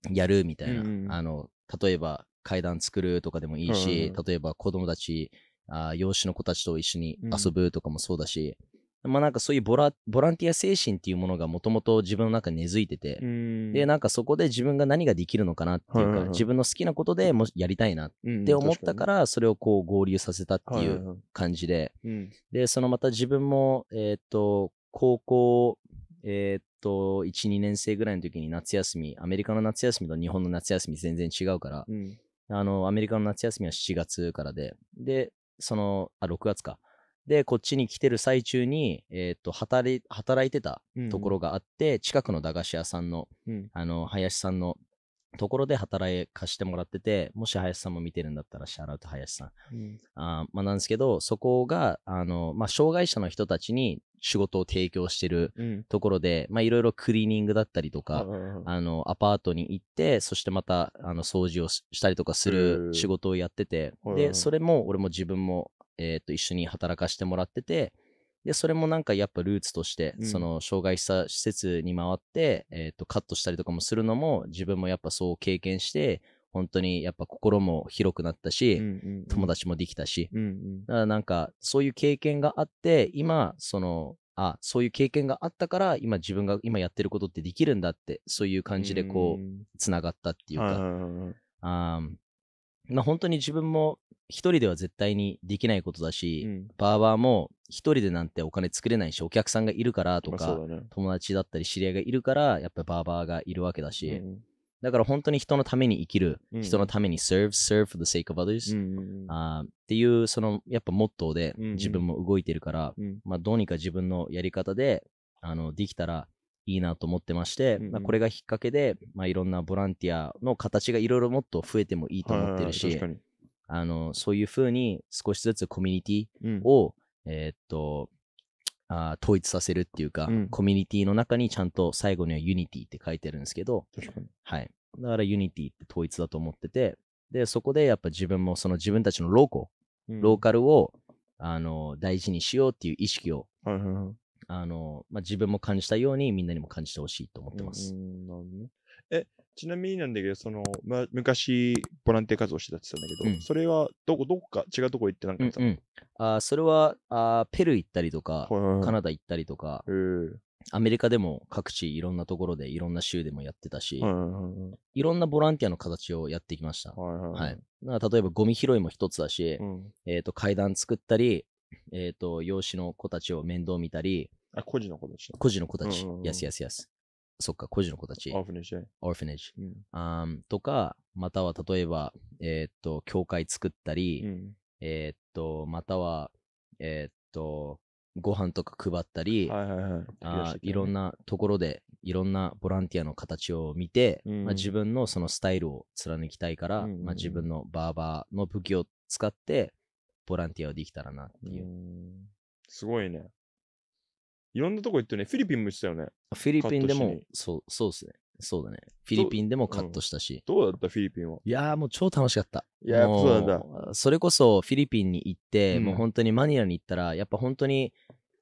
やるみたいな、うんあの、例えば階段作るとかでもいいし、うん、例えば子供たち、あ養子の子たちと一緒に遊ぶとかもそうだし、うん、まあなんかそういうボラボランティア精神っていうものがもともと自分の中に根付いてて、うん、で、なんかそこで自分が何ができるのかなっていうか、自分の好きなことでもやりたいなって思ったから、それをこう合流させたっていう感じで、で、そのまた自分も、えっ、と、高校えー、っと、1、2年生ぐらいの時に夏休み、アメリカの夏休みと日本の夏休み全然違うから、うん、あの、アメリカの夏休みは7月からで、で、その、あ、6月か。で、こっちに来てる最中に、えー、っと働、働いてたところがあって、うん、近くの駄菓子屋さんの、うん、あの、林さんのところで働かしてもらってて、もし林さんも見てるんだったら、シャラウト林さん。うん、あまあ、なんですけど、そこが、あの、まあ、障害者の人たちに仕事を提供してるところで、うん、まあいろいろクリーニングだったりとか、あの、アパートに行って、そしてまた、あの、掃除をしたりとかする仕事をやってて、で、それも俺も自分も、えー、と、一緒に働かせてもらってて、で、それもなんかやっぱルーツとして、うん、その障害者施設に回って、えー、と、カットしたりとかもするのも、自分もやっぱそう経験して、本当にやっぱ心も広くなったし、うんうんうん、友達もできたし、うんうん、だからなんかそういう経験があって今そのあそういう経験があったから今自分が今やってることってできるんだってそういう感じでこうつながったっていうか、うんあまあ、本当に自分も一人では絶対にできないことだし、うん、バーバーも一人でなんてお金作れないしお客さんがいるからとか、まあね、友達だったり知り合いがいるからやっぱバーバーがいるわけだし、うだから本当に人のために生きる、うん、人のために serve, serve for the sake of others、うんうん、あっていうそのやっぱモットーで自分も動いてるから、うんうん、まあ、どうにか自分のやり方であのできたらいいなと思ってまして、うんうん、まあ、これがきっかけで、まあ、いろんなボランティアの形がいろいろもっと増えてもいいと思ってるし、あのそういうふうに少しずつコミュニティを、えー、っとあ統一させるっていうか、うん、コミュニティの中にちゃんと最後にはユニティって書いてるんですけど、はい。だからユニティって統一だと思ってて、で、そこでやっぱ自分もその自分たちのローコ、うん、ローカルを、あの、大事にしようっていう意識を、あの、まあ、自分も感じたようにみんなにも感じてほしいと思ってます。なるね。え、ちなみになんだけど、その、ま、昔、ボランティア活動してたって言ったんだけど、うんそれはどこ、どこか違うとこ行ってなんかあそれはあペルー行ったりとか、はいはいはいカナダ行ったりとか、アメリカでも各地いろんなところでいろんな州でもやってたし、はいはいはいいろんなボランティアの形をやってきました。はいはいはいか例えばゴミ拾いも一つだし、うんえっ、と、階段作ったり、えっ、と、養子の子たちを面倒見たり、あ、孤児の子たち孤児の子たち、やすやすやす。そっか、孤児の子たち。オ r フ h a ジ。a g e o r p うん、とか、または例えば、えー、っと、教会作ったり、うん、えー、っと、または、えー、っと、ご飯とか配ったり、はいはいはいあいろんなところでいろんなボランティアの形を見て、うん、まあ、自分のそのスタイルを貫きたいから、うんうん、まあ、自分のバーバーの武器を使ってボランティアをできたらなっていう。うすごいね。いろんなとこ行ってね、フィリピンも行ってたよね。フィリピンでもそう、そうですね。そうだね。フィリピンでもカットしたし。どうだったフィリピンは。いやーもう超楽しかった。いや、やそうなんだ。それこそフィリピンに行って、うんもう本当にマニラに行ったら、やっぱ本当に、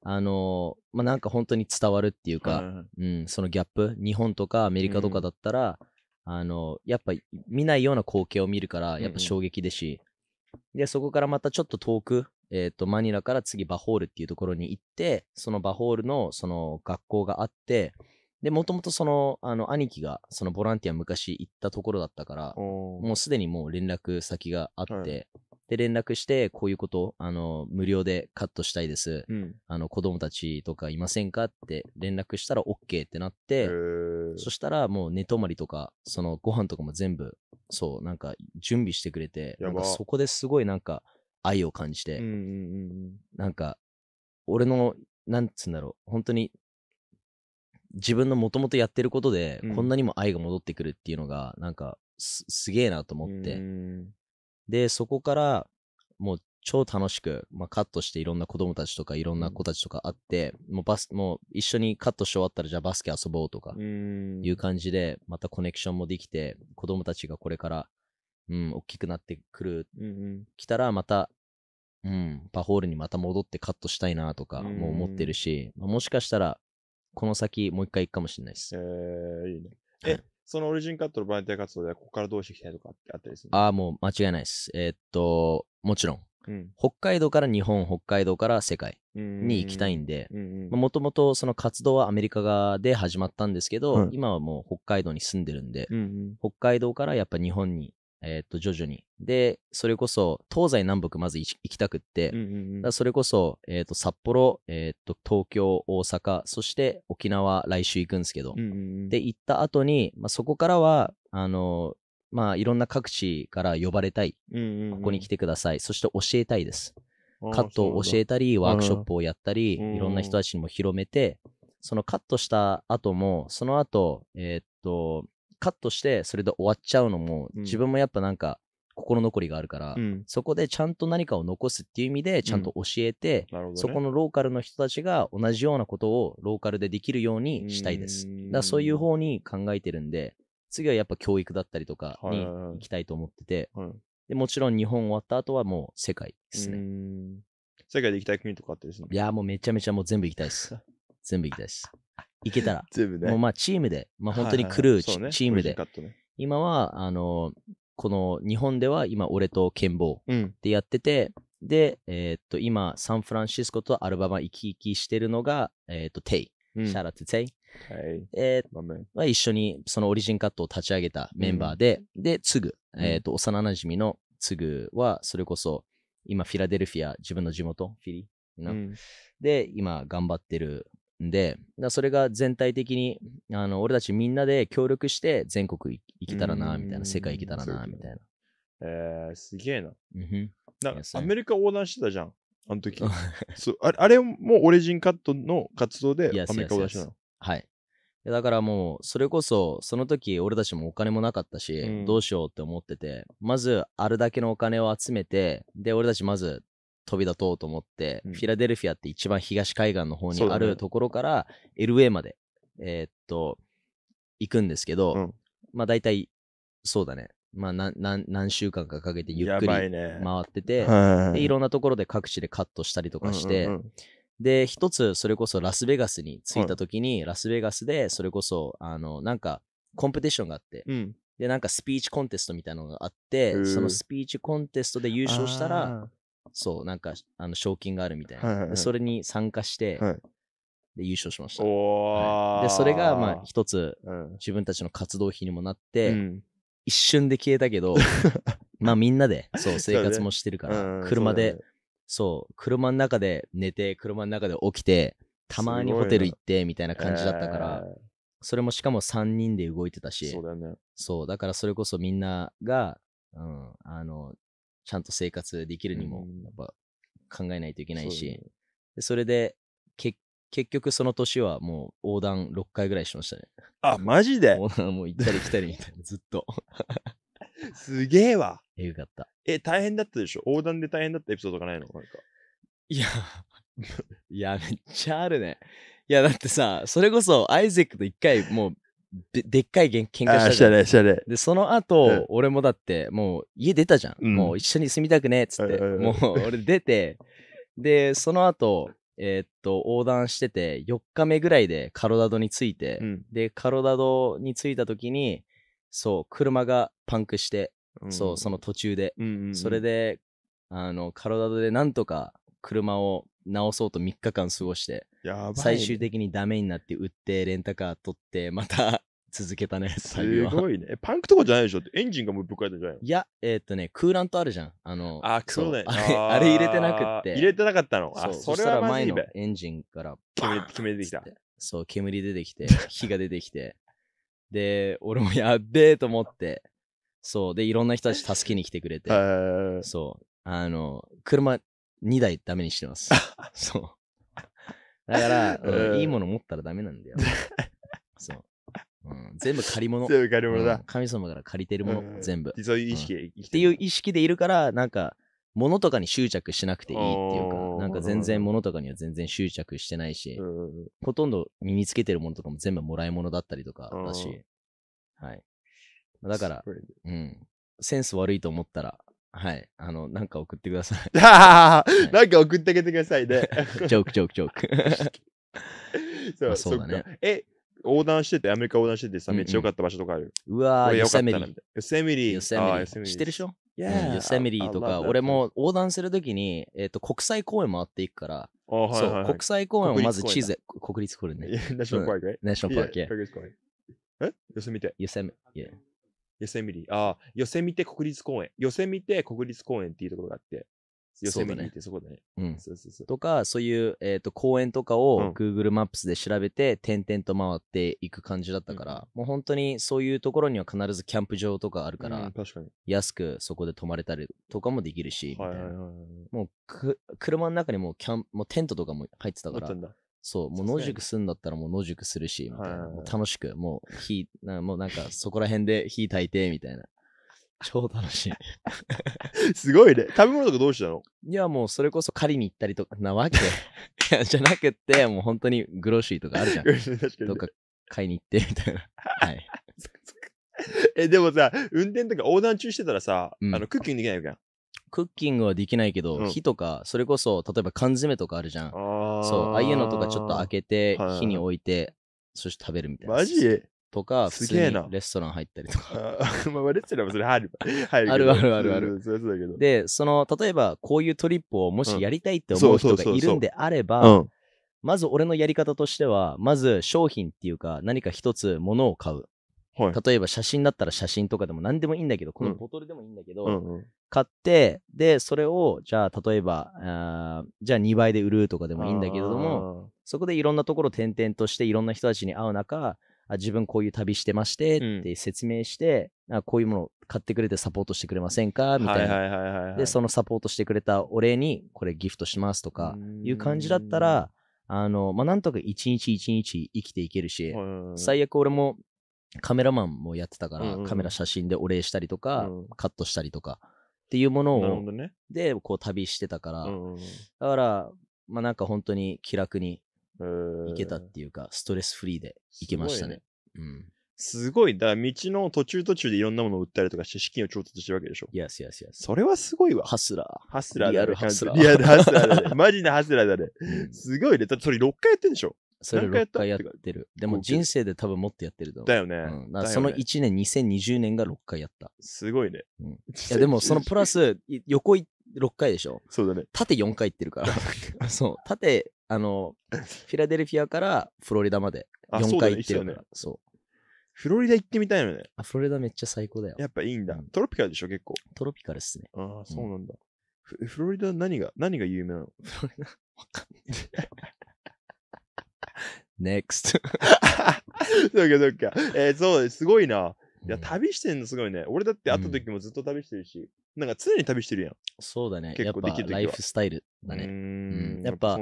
あのーまあ、なんか本当に伝わるっていうか、はいはいうん、そのギャップ、日本とかアメリカとかだったら、あのーやっぱ見ないような光景を見るから、やっぱ衝撃でし、で、そこからまたちょっと遠く、えっ、ー、と、マニラから次バホールっていうところに行って、そのバホールのその学校があって、で、もともとその、あの、兄貴が、そのボランティア昔行ったところだったから、もうすでにもう連絡先があって、はい、で、連絡して、こういうこと、あの、無料でカットしたいです。うん、あの、子供たちとかいませんかって連絡したら OK ってなって、そしたらもう寝泊まりとか、そのご飯とかも全部、そう、なんか準備してくれて、なんかそこですごいなんか、愛を感じて、うんうんうん、なんか、俺の、なんつうんだろう、本当に、自分のもともとやってることで、こんなにも愛が戻ってくるっていうのが、なんかす、すげえなと思って、で、そこから、もう超楽しく、まあ、カットしていろんな子供たちとかいろんな子たちとか会って、うん、もうバス、もう一緒にカットし終わったらじゃあバスケ遊ぼうとか、いう感じで、またコネクションもできて、子供たちがこれから、うん、大きくなってくる、うんうん、来たらまたうん、パホールにまた戻ってカットしたいなとかも思ってるし、まあ、もしかしたら、この先もう一回行くかもしれないです。えー、いいね。え、そのオリジンカットのバレンタイン活動ではここからどうしていきたいとかってあったりするああ、もう間違いないです。えー、っと、もちろんうん、北海道から日本、北海道から世界に行きたいんで、もともとその活動はアメリカ側で始まったんですけど、うん、今はもう北海道に住んでるんで、うんうん、北海道からやっぱ日本にえっ、と、徐々に。で、それこそ、東西南北まず行きたくって、うんうんうん、それこそ、えっ、と、札幌、えっ、と、東京、大阪、そして沖縄来週行くんですけど、うんうんで、行った後に、まあ、そこからは、あの、まあ、いろんな各地から呼ばれたい、うんうんうん。ここに来てください。そして教えたいです。カットを教えたり、ワークショップをやったり、いろんな人たちにも広めて、そのカットした後も、その後、えっ、と、カットしてそれで終わっちゃうのも、自分もやっぱなんか心残りがあるから、うん、そこでちゃんと何かを残すっていう意味でちゃんと教えて、うんね、そこのローカルの人たちが同じようなことをローカルでできるようにしたいです。だそういう方に考えてるんで次はやっぱ教育だったりとかに行きたいと思ってて、はいはいはい、でもちろん日本終わった後はもう世界ですね。世界で行きたい国とかあってですね。いやもうめちゃめちゃもう全部行きたいです。全部行きたいです。行けたら、全部ね、もうまあチームで、まあ、本当にクルー、チームで、今はあのこの日本では今俺と剣謀ってやってて、で、えっと今サンフランシスコとアルバマ行き来してるのが、えっとテイ、シャラトテイ。はい、えまあ、一緒にそのオリジンカットを立ち上げたメンバーで、で、ツグ、えっ、と、幼馴染のつぐは、それこそ、今、フィラデルフィア、自分の地元、フィリ、うん、で、今、頑張ってるで、それが全体的に、あの俺たちみんなで協力して全国行けたらな、みたいな、世界行けたらな、みたいな。えー、すげえな。なん、か、アメリカ横断してたじゃん、あの時。そうああれもオリジンカットの活動でアメリカ横断してたの。はい。だからもう、それこそ、その時俺たちもお金もなかったし、どうしようって思ってて、まず、あるだけのお金を集めて、で、俺たちまず飛び立とうと思って、うん、フィラデルフィアって一番東海岸の方にあるところから、ウ LA まで、えー、っと、行くんですけど、うん、まあ大体、そうだね。まあ、なな何週間かかけてゆっくり回ってて、ね、でいろんなところで各地でカットしたりとかして、うんうんうん、で一つそれこそラスベガスに着いた時に、ラスベガスでそれこそあのなんかコンペティションがあって、うん、でなんかスピーチコンテストみたいなのがあってそのスピーチコンテストで優勝したらそう、なんか、あの、賞金があるみたいな。はいはいはいそれに参加して、はいで、優勝しました。おはいで、それが、まあ、一つ、うん自分たちの活動費にもなって、うん一瞬で消えたけど、まあ、みんなで、そう、生活もしてるから、うん車で、そねそう、車の中で寝て、車の中で起きて、たまにホテル行って、みたいな感じだったから、、それもしかも3人で動いてたし、そうだね。そう、だからそれこそみんなが、うん、あの、ちゃんと生活できるにも、やっぱ考えないといけないし、そ,、それで、結結局その年はもう横断6回ぐらいしましたね。あ、マジでもう行ったり来たりみたいな、ずっと。すげえわ。えぐかった。え、大変だったでしょ横断で大変だったエピソードがないのなんか。いや、いや、めっちゃあるね。いや、だってさ、それこそアイゼックと一回もうででっかい喧嘩したじゃん。あしたね、で、その後、うん、俺もだって、もう家出たじゃん。うん、もう一緒に住みたくねえっつって、もう俺出て、で、その後、えー、っと、横断してて、4日目ぐらいでカロダドに着いて、で、カロダドに着いた時に、そう、車がパンクして、そう、その途中で、それで、あの、カロダドでなんとか車を直そうと3日間過ごして、やばい。最終的にダメになって売って、レンタカー取って、また 続けたね、すごいね。パンクとかじゃないでしょエンジンがもうぶっ壊れたじゃないいや、えー、っとね、クーラントあるじゃん。あの、あ、そうだよ、あれ入れてなくって。入れてなかったの。あ、それは前のエンジンからバ決めてきた。そう、煙出てきて、火が出てきて。で、俺もやっべえと思って。そう。で、いろんな人たち助けに来てくれて。そう。あの、車2台ダメにしてます。そう。だから、うん、いいもの持ったらダメなんだよ。そう。うん、全部借り物。全部借り物だ、うん、神様から借りてるもの、うん、全部。そういう意識で、うん、っていう意識でいるから、なんか、物とかに執着しなくていいっていうか、なんか全然物とかには全然執着してないし、ほとんど身につけてるものとかも全部もらい物だったりとかだし、はい。だから、うん、センス悪いと思ったら、はい。あの、なんか送ってくださ い。はい、なんか送ってあげてくださいね。チョーク、チョーク、チョーク。そうそうだね。え、横断してて、アメリカ横断しててさ、めっちゃ良かった場所とかある。うわヨセミリ。ヨセミリ。ヨセミリ。てるでしょヨセミリとか、俺も横断するときに、えっ、と、国際公園回っていくから、そう、国際公園をまず地図、国立公園ね。ナショナルパークね。ナショナルパーク。えヨセミて、ヨセミ、ヨセミリああ、ヨセミテ国立公園。ヨセミテ国立公園っていうところがあって。ヨセミリってそこでね。うん。そうそうそう。とか、そういう、えー、と、公園とかを Google マップスで調べて、点々と回っていく感じだったから、うん、もう本当にそういうところには必ずキャンプ場とかあるから、うん、確かに。安くそこで泊まれたりとかもできるし、はいはいはい、はい、もうく、車の中にもキャン、もうテントとかも入ってたから、そう、もう野宿すんだったらもう野宿するし、みたいな。楽しく、もう火、なもうなんかそこら辺で火焚いて、みたいな。超楽しい。すごいね。食べ物とかどうしたのいや、もうそれこそ狩りに行ったりとかなわけ。じゃなくて、もう本当にグロシーとかあるじゃん。どっとか買いに行ってみたいな。はい。え、でもさ、運転とか横断中してたらさ、うん、あのクッキングできないわけやん。クッキングはできないけど、うん火とか、それこそ、例えば缶詰とかあるじゃん。あそう、ああいうのとかちょっと開けてはい火に置いて、そして食べるみたいな。マジとか、普すげえ通なにレストラン入ったりとか。あ まレストランもそれ入る。入けあるあるあるあるそうそうだけど。で、その、例えば、こういうトリップをもしやりたいって思う人がいるんであれば、うん。まず俺のやり方としては、まず商品っていうか、何か一つ物を買う。はい。例えば写真だったら写真とかでも何でもいいんだけど、このボトルでもいいんだけど、うんうん買って、で、それを、じゃあ、例えば、じゃあ2倍で売るとかでもいいんだけれども、そこでいろんなところ転々として、いろんな人たちに会う中、自分こういう旅してましてって説明して、うん、こういうもの買ってくれてサポートしてくれませんかみたいな。で、そのサポートしてくれたお礼に、これギフトしますとか、いう感じだったら、あの、まあ、なんとか一日一日生きていけるし、最悪俺もカメラマンもやってたから、カメラ写真でお礼したりとか、カットしたりとか、っていうものを、ね、で、こう旅してたから、うん、だから、まあなんか本当に気楽に行けたっていうか、ストレスフリーで行けましたね。すごい、ねうん、すごいだから道の途中途中でいろんなものを売ったりとかして資金を調達してるわけでしょ。いやすやすやそれはすごいわ。ハスラー。ハスラーだ、ね、リアルハスラー。リアルハスラーだね。マジなハスラーだね。うん、すごいね。だってそれ6回やってんでしょそれ6回やってる。でも人生で多分もっとやってると思う。だよね。うん、だその1年、2020年が6回やった。すごいね。うん、いや、でもそのプラス、横い6回でしょ。そうだね。縦4回行ってるから。そう。縦、あの、フィラデルフィアからフロリダまで4回行ってるから。そう。フロリダ行ってみたいよね。あ、フロリダめっちゃ最高だよ。やっぱいいんだトロピカルでしょ、結構。トロピカルっすね。ああ、そうなんだ。フフロリダ何が、何が有名なのフロリダ、わかんない next そうかそうか。えー、そうです。すごいな。いや、旅してんのすごいね。俺だって会った時もずっと旅してるし、なんか常に旅してるやん。そうだね。結構できるライフスタイルだね。うん,、やっぱ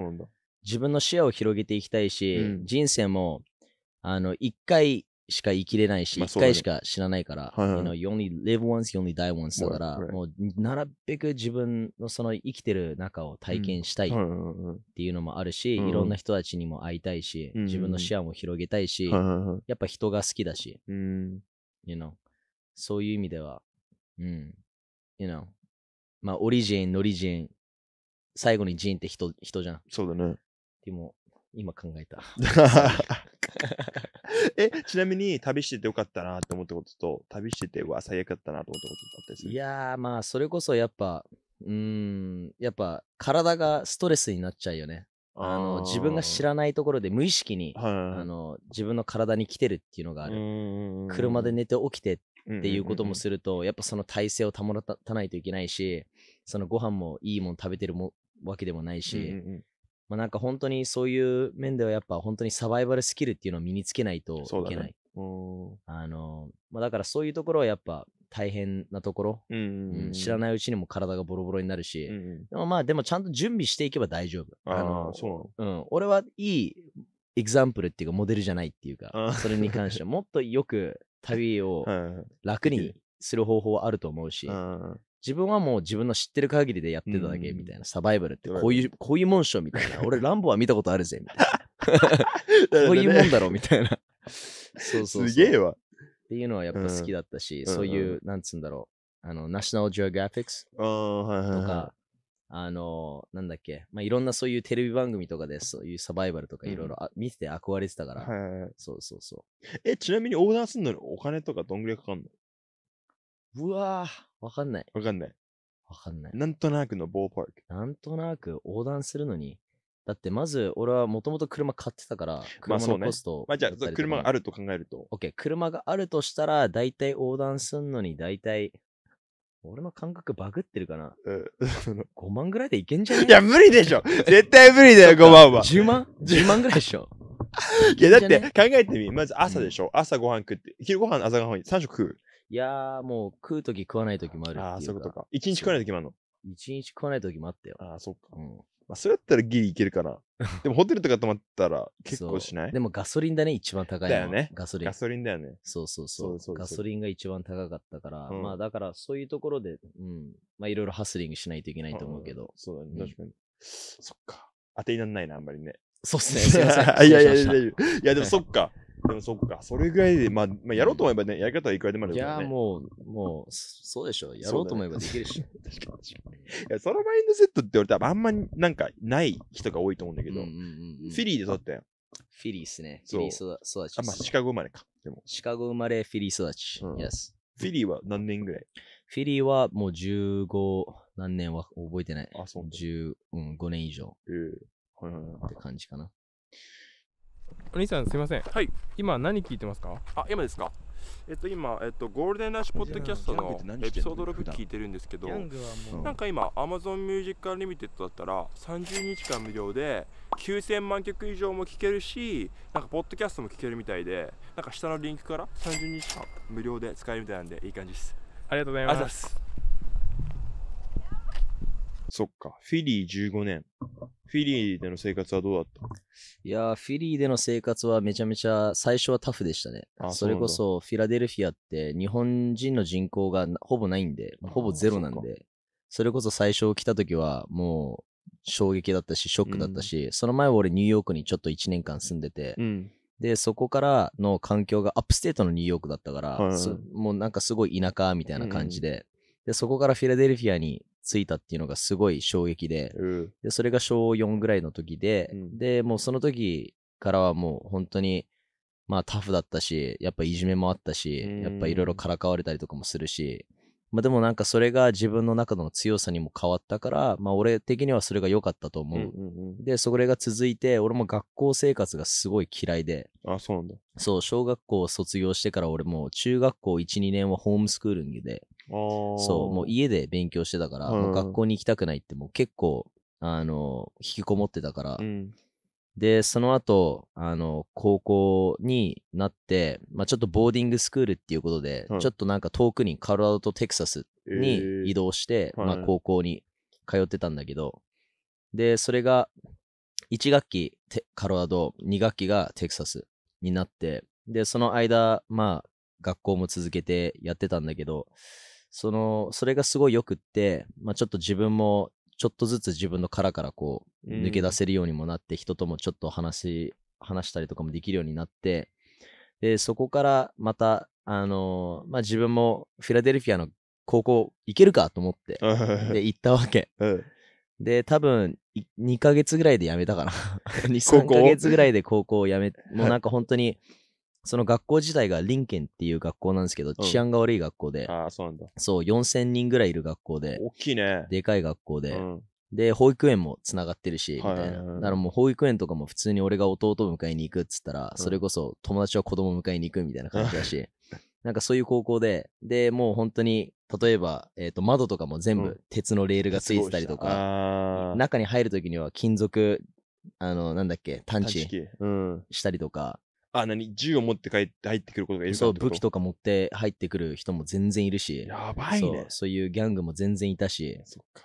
自分の視野を広げていきたいし、うん、人生も、あの、一回しか生きれないし、一、回しか死なないから、はいはい you, know, you only live once, you only die once だから、もうなるべく自分のその生きてる中を体験したいっていうのもあるし、うんいろんな人たちにも会いたいし、うん自分の視野も広げたいし、はいやっぱ人が好きだし、うん you know, そういう意味では、うん、you know, まあ、オリジン、ノリジン、最後にジンって人人じゃん。そうだね。でも、今考えた。え、ちなみに旅しててよかったなって思ったことと、旅してて、うわ、最悪だったなと思ったことだったりするいやー、まあ、それこそやっぱ、うーん、やっぱ、体がストレスになっちゃうよね。あの自分が知らないところで無意識に、はいはいはい、あの自分の体に来てるっていうのがある車で寝て起きてっていうこともすると、うんうんうん、やっぱその体勢を保たないといけないしそのご飯もいいもん食べてるもわけでもないし、うんうん、まあ、なんか本当にそういう面ではやっぱ本当にサバイバルスキルっていうのを身につけないといけない。ね、あのまあ、だからそういうところはやっぱ大変なところ、うんうんうん、知らないうちにも体がボロボロになるし、うんうん、でもまあでもちゃんと準備していけば大丈夫。あのそううん、俺はいいエグザンプルっていうかモデルじゃないっていうかそれに関してはもっとよく旅を楽にする方法はあると思うし、自分はもう自分の知ってる限りでやってただけみたいな、サバイバルってこういう、こういうもんしょみたいな。俺、ランボは見たことあるぜ、みたいな。こういうもんだろ、うみたいな。そうそうすげえわ。っていうのはやっぱ好きだったし、そういう、なんつうんだろう、あの、ナショナルジオグラフィックスとか、あの、なんだっけ、まあ、いろんなそういうテレビ番組とかで、そういうサバイバルとかいろいろ見てて憧れてたから、ははいいそうそうそう。え、ちなみにオーダーするのにお金とかどんぐらいかかるのうわぁ、わかんない。わかんない。わかんない。なんとなくのボーパーク。なんとなく横断するのに。だってまず俺はもともと車買ってたから、まあ車そうねのコストまあじゃあ、車がある。と考えると。オッケー、車があるとしたら、だいたい横断すんのに、だいたい、俺の感覚バグってるかな。うん5万ぐらいでいけんじゃねいや、無理でしょ 絶対無理だよ、5万は。10万 ?10 万ぐらいでしょ。いや、だって考えてみ。まず朝でしょ朝ご飯食って。昼ご飯、朝ご飯、3食食う。いやー、もう食うとき食わないときもあるああ、そういうことか。一日食わないときもあるの一日食わないときもあったよ。ああ、そっか。うん。まあ、それだったらギリいけるかな。でもホテルとか泊まったら結構しないでもガソリンだね、一番高いのだよね。ガソリン。ガソリンだよね。そうそうそう。そうそうそうガソリンが一番高かったから、うん、まあだからそういうところで、うん。まあいろいろハスリングしないといけないと思うけど。そうだね、うん、確かに。そっか。当てにならないな、あんまりね。そうっすね。すいません。いやいやいやいや、いやでもそっか。でもそっか、それぐらいで、まあ、まあ、やろうと思えばね、やり方はいくらでもあるいかいや、もう、もう、そうでしょ。やろうと思えばできるでしょ。確かにいや、そのマインドセットって俺多分あんまりなんかない人が多いと思うんだけど、フィリーで育ったよ。フィリーっすね。フィリー育ち、ね。あ、まあ、シカゴ生まれか。でも。シカゴ生まれ、フィリー育ち。うん、yes。フィリーは何年ぐらいフィリーはもう15、何年は覚えてない。あ、そう。15、年以上。ええー。はいはいはい。って感じかな。お兄さんすいません。はい。今何聞いてますか？あ、今ですか。えっと今えっとゴールデンラッシュポッドキャストのエピソード6聞いてるんですけど、なんか今 Amazon Music Unlimited だったら30日間無料で9000万曲以上も聴けるし、なんかポッドキャストも聴けるみたいで、なんか下のリンクから30日間無料で使えるみたいなんでいい感じです。ありがとうございます。そっか。フィリー15年。フィリーでの生活はどうだったいやー、フィリーでの生活はめちゃめちゃ最初はタフでしたね。あそれこそフィラデルフィアって日本人の人口がほぼないんで、ほぼゼロなんで、それこそ最初来た時はもう衝撃だったし、ショックだったし、うん、その前は俺ニューヨークにちょっと1年間住んでて、うん、で、そこからの環境がアップステートのニューヨークだったから、はいはい、もうなんかすごい田舎みたいな感じで、うんで、そこからフィラデルフィアについたっていうのがすごい衝撃で、うん、でそれが小4ぐらいの時で、うん、で、もうその時からはもう本当に、まあタフだったし、やっぱいじめもあったし、やっぱいろいろからかわれたりとかもするし、まあ、でもなんかそれが自分の中の強さにも変わったから、まあ、俺的にはそれが良かったと思ううんうんうん、でそれが続いて俺も学校生活がすごい嫌いであそうなんだそう小学校を卒業してから俺も中学校12年はホームスクールングでそうもう家で勉強してたから、うん、学校に行きたくないってもう結構あの引きこもってたから、うん、で、その後、あの、高校になって、まあ、ちょっとボーディングスクールっていうことで、はい、ちょっとなんか遠くにカロラドとテキサスに移動して、えー、まあ、高校に通ってたんだけど、で、それが、1学期カロラド、2学期がテキサスになって、で、その間、まあ、学校も続けてやってたんだけど、その、それがすごい良くって、まあ、ちょっと自分もちょっとずつ自分の殻からこう、抜け出せるようにもなって、うん、人ともちょっと話、話したりとかもできるようになって、で、そこからまた、あのー、まあ、自分もフィラデルフィアの高校行けるかと思って、で、行ったわけ。うん、で、多分、2ヶ月ぐらいで辞めたかな。2、3ヶ月ぐらいで高校を辞め、もうなんか本当に、その学校自体がリンケンっていう学校なんですけど、治安が悪い学校で、ああ、そうなんだ。そう、4000人ぐらいいる学校で、大きいね。でかい学校で、うん。で、保育園もつながってるし、みたいな。だからもう保育園とかも普通に俺が弟を迎えに行くっつったら、うんそれこそ友達は子供を迎えに行くみたいな感じだし、なんかそういう高校で、で、もう本当に、例えば、えっ、と、窓とかも全部鉄のレールがついてたりとか、中に入るときには金属、あの、なんだっけ、探知したりとか、あ、何、銃を持って帰って入ってくることがいるかそう、武器とか持って入ってくる人も全然いるし、やばいねそう。そういうギャングも全然いたし、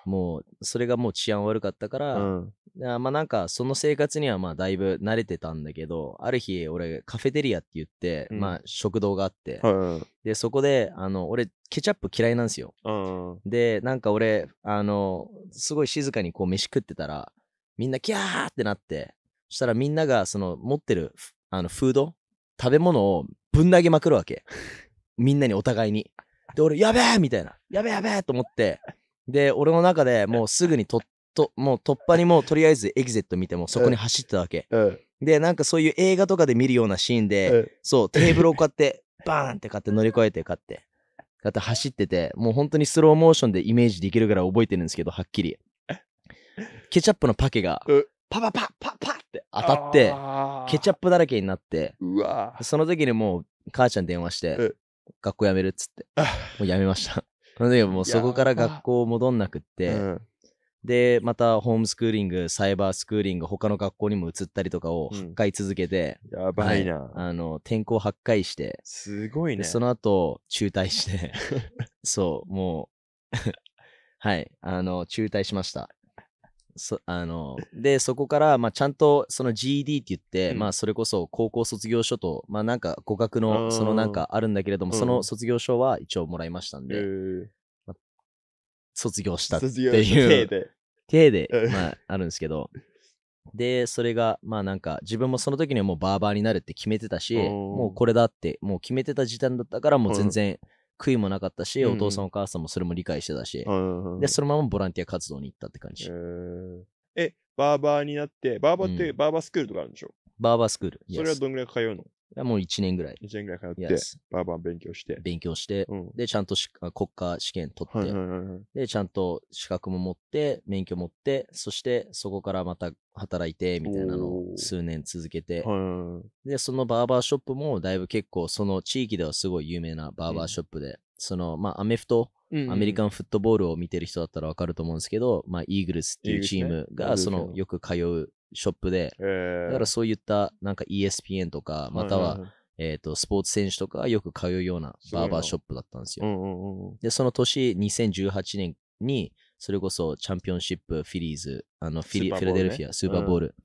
もう、それがもう治安悪かったから、うんまあなんかその生活にはまあだいぶ慣れてたんだけどある日俺カフェテリアって言って、うん、まあ食堂があって、でそこであの俺ケチャップ嫌いなんですよ、でなんか俺あのすごい静かにこう飯食ってたらみんなキャーってなってそしたらみんながその持ってるあの、フード食べ物をぶん投げまくるわけ。みんなにお互いに。で、俺、やべえみたいな。やべえやべえと思って。で、俺の中でもうすぐにとっと、もう突破にもうとりあえずエグゼット見てもそこに走ってたわけ。で、なんかそういう映画とかで見るようなシーンで、そう、テーブルをこうやって、バーンって買って乗り越えて買って、買やって走ってて、もう本当にスローモーションでイメージできるぐらい覚えてるんですけど、はっきり。ケチャップのパケが、パパパパパって当たって、ケチャップだらけになって、その時にもう母ちゃん電話して、学校辞めるっつって、もう辞めました。その時もうそこから学校戻んなくって、うん、で、またホームスクーリング、サイバースクーリング、他の学校にも移ったりとかを8回続けて、うん、やばいな、はい、あの、転校8回して、すごいね。その後、中退して そう、もう はい、あの、中退しました。そあのでそこから、まあ、ちゃんとその GED って言って、うん、まあ、それこそ高校卒業書と、まあ、なんか語学のそのなんかあるんだけれども、その卒業書は一応もらいましたんで、まあ、卒業したっていう体でで、まあ、あるんですけどでそれがまあなんか自分もその時にはもうバーバーになるって決めてたしもうこれだってもう決めてた時点だったからもう全然、うん悔いもなかったし、お父さんお母さんもそれも理解してたし、で、そのままボランティア活動に行ったって感じ。え、バーバーになって、バーバーって、バーバースクールとかあるんでしょバーバースクール。それはどんぐらい通うのもう1年ぐらい。1年ぐらい通って、バーバン勉強して。勉強して、うん。で、ちゃんとし国家試験取って、はいはいはい。で、ちゃんと資格も持って、免許持って、そしてそこからまた働いて、みたいなのを数年続けて、はいはいはいで、そのバーバーショップもだいぶ結構、その地域ではすごい有名なバーバーショップで、その、まあ、アメフト、アメリカンフットボールを見てる人だったらわかると思うんですけど、まあ、イーグルスっていうチームねが、その、よく通うショップで、えー、だからそういったなんか ESPN とか、または、えっ、と、スポーツ選手とかよく通うようなバーバーショップだったんですよ。で、その年2018年に、それこそチャンピオンシップフィリーズ、あのフィリ、ね、フィラデルフィア、スーパーボール、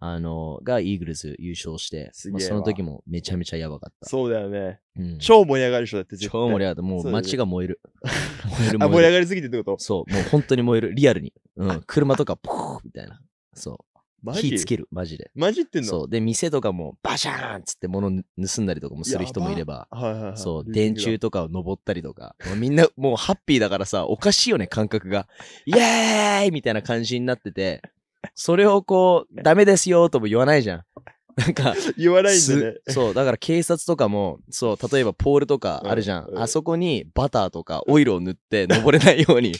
うん、あの、がイーグルズ優勝して、まあ、その時もめちゃめちゃやばかった。そうだよね。うん、超盛り上がる人だって超盛り上がった。もう街が燃える。燃える燃える。盛り上がりすぎてってことそう、もう本当に燃える。リアルに。うん、車とかポーみたいな。そう。火つける、マジで。マジってんのそう。で、店とかもバシャーンっつって物盗んだりとかもする人もいれば、そう、電柱とかを登ったりとか、みんなもうハッピーだからさ、おかしいよね、感覚が。イエーイみたいな感じになってて、それをこう、ダメですよとも言わないじゃん。なんか、言わないんでね。そう、だから警察とかも、そう、例えばポールとかあるじゃん、あそこにバターとかオイルを塗って登れないように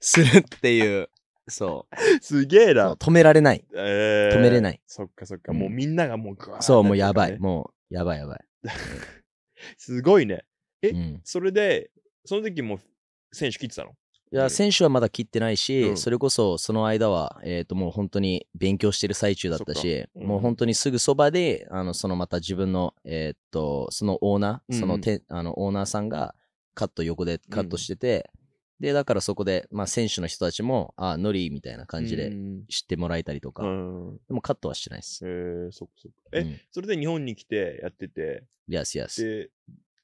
するっていう。そう。すげえな。止められない。えー、止めれない。そっかそっか。もうみんながもうグワー、そう、もうやばい。もう、やばいやばい。すごいね。え、うん、それで、その時も選手切ってたのいや、選手はまだ切ってないし、うん、それこそその間は、えっ、ー、と、もう本当に勉強してる最中だったし、うん、もう本当にすぐそばで、あの、そのまた自分の、えっ、ー、と、そのオーナー、そのて、うんあの、オーナーさんがカット横でカットしてて、で、だからそこで、まあ、選手の人たちも、ああ、ノリみたいな感じで知ってもらえたりとか、でもカットはしてないです。へえー、そっかそっか。え、うん、それで日本に来てやってて、yes, yes. で、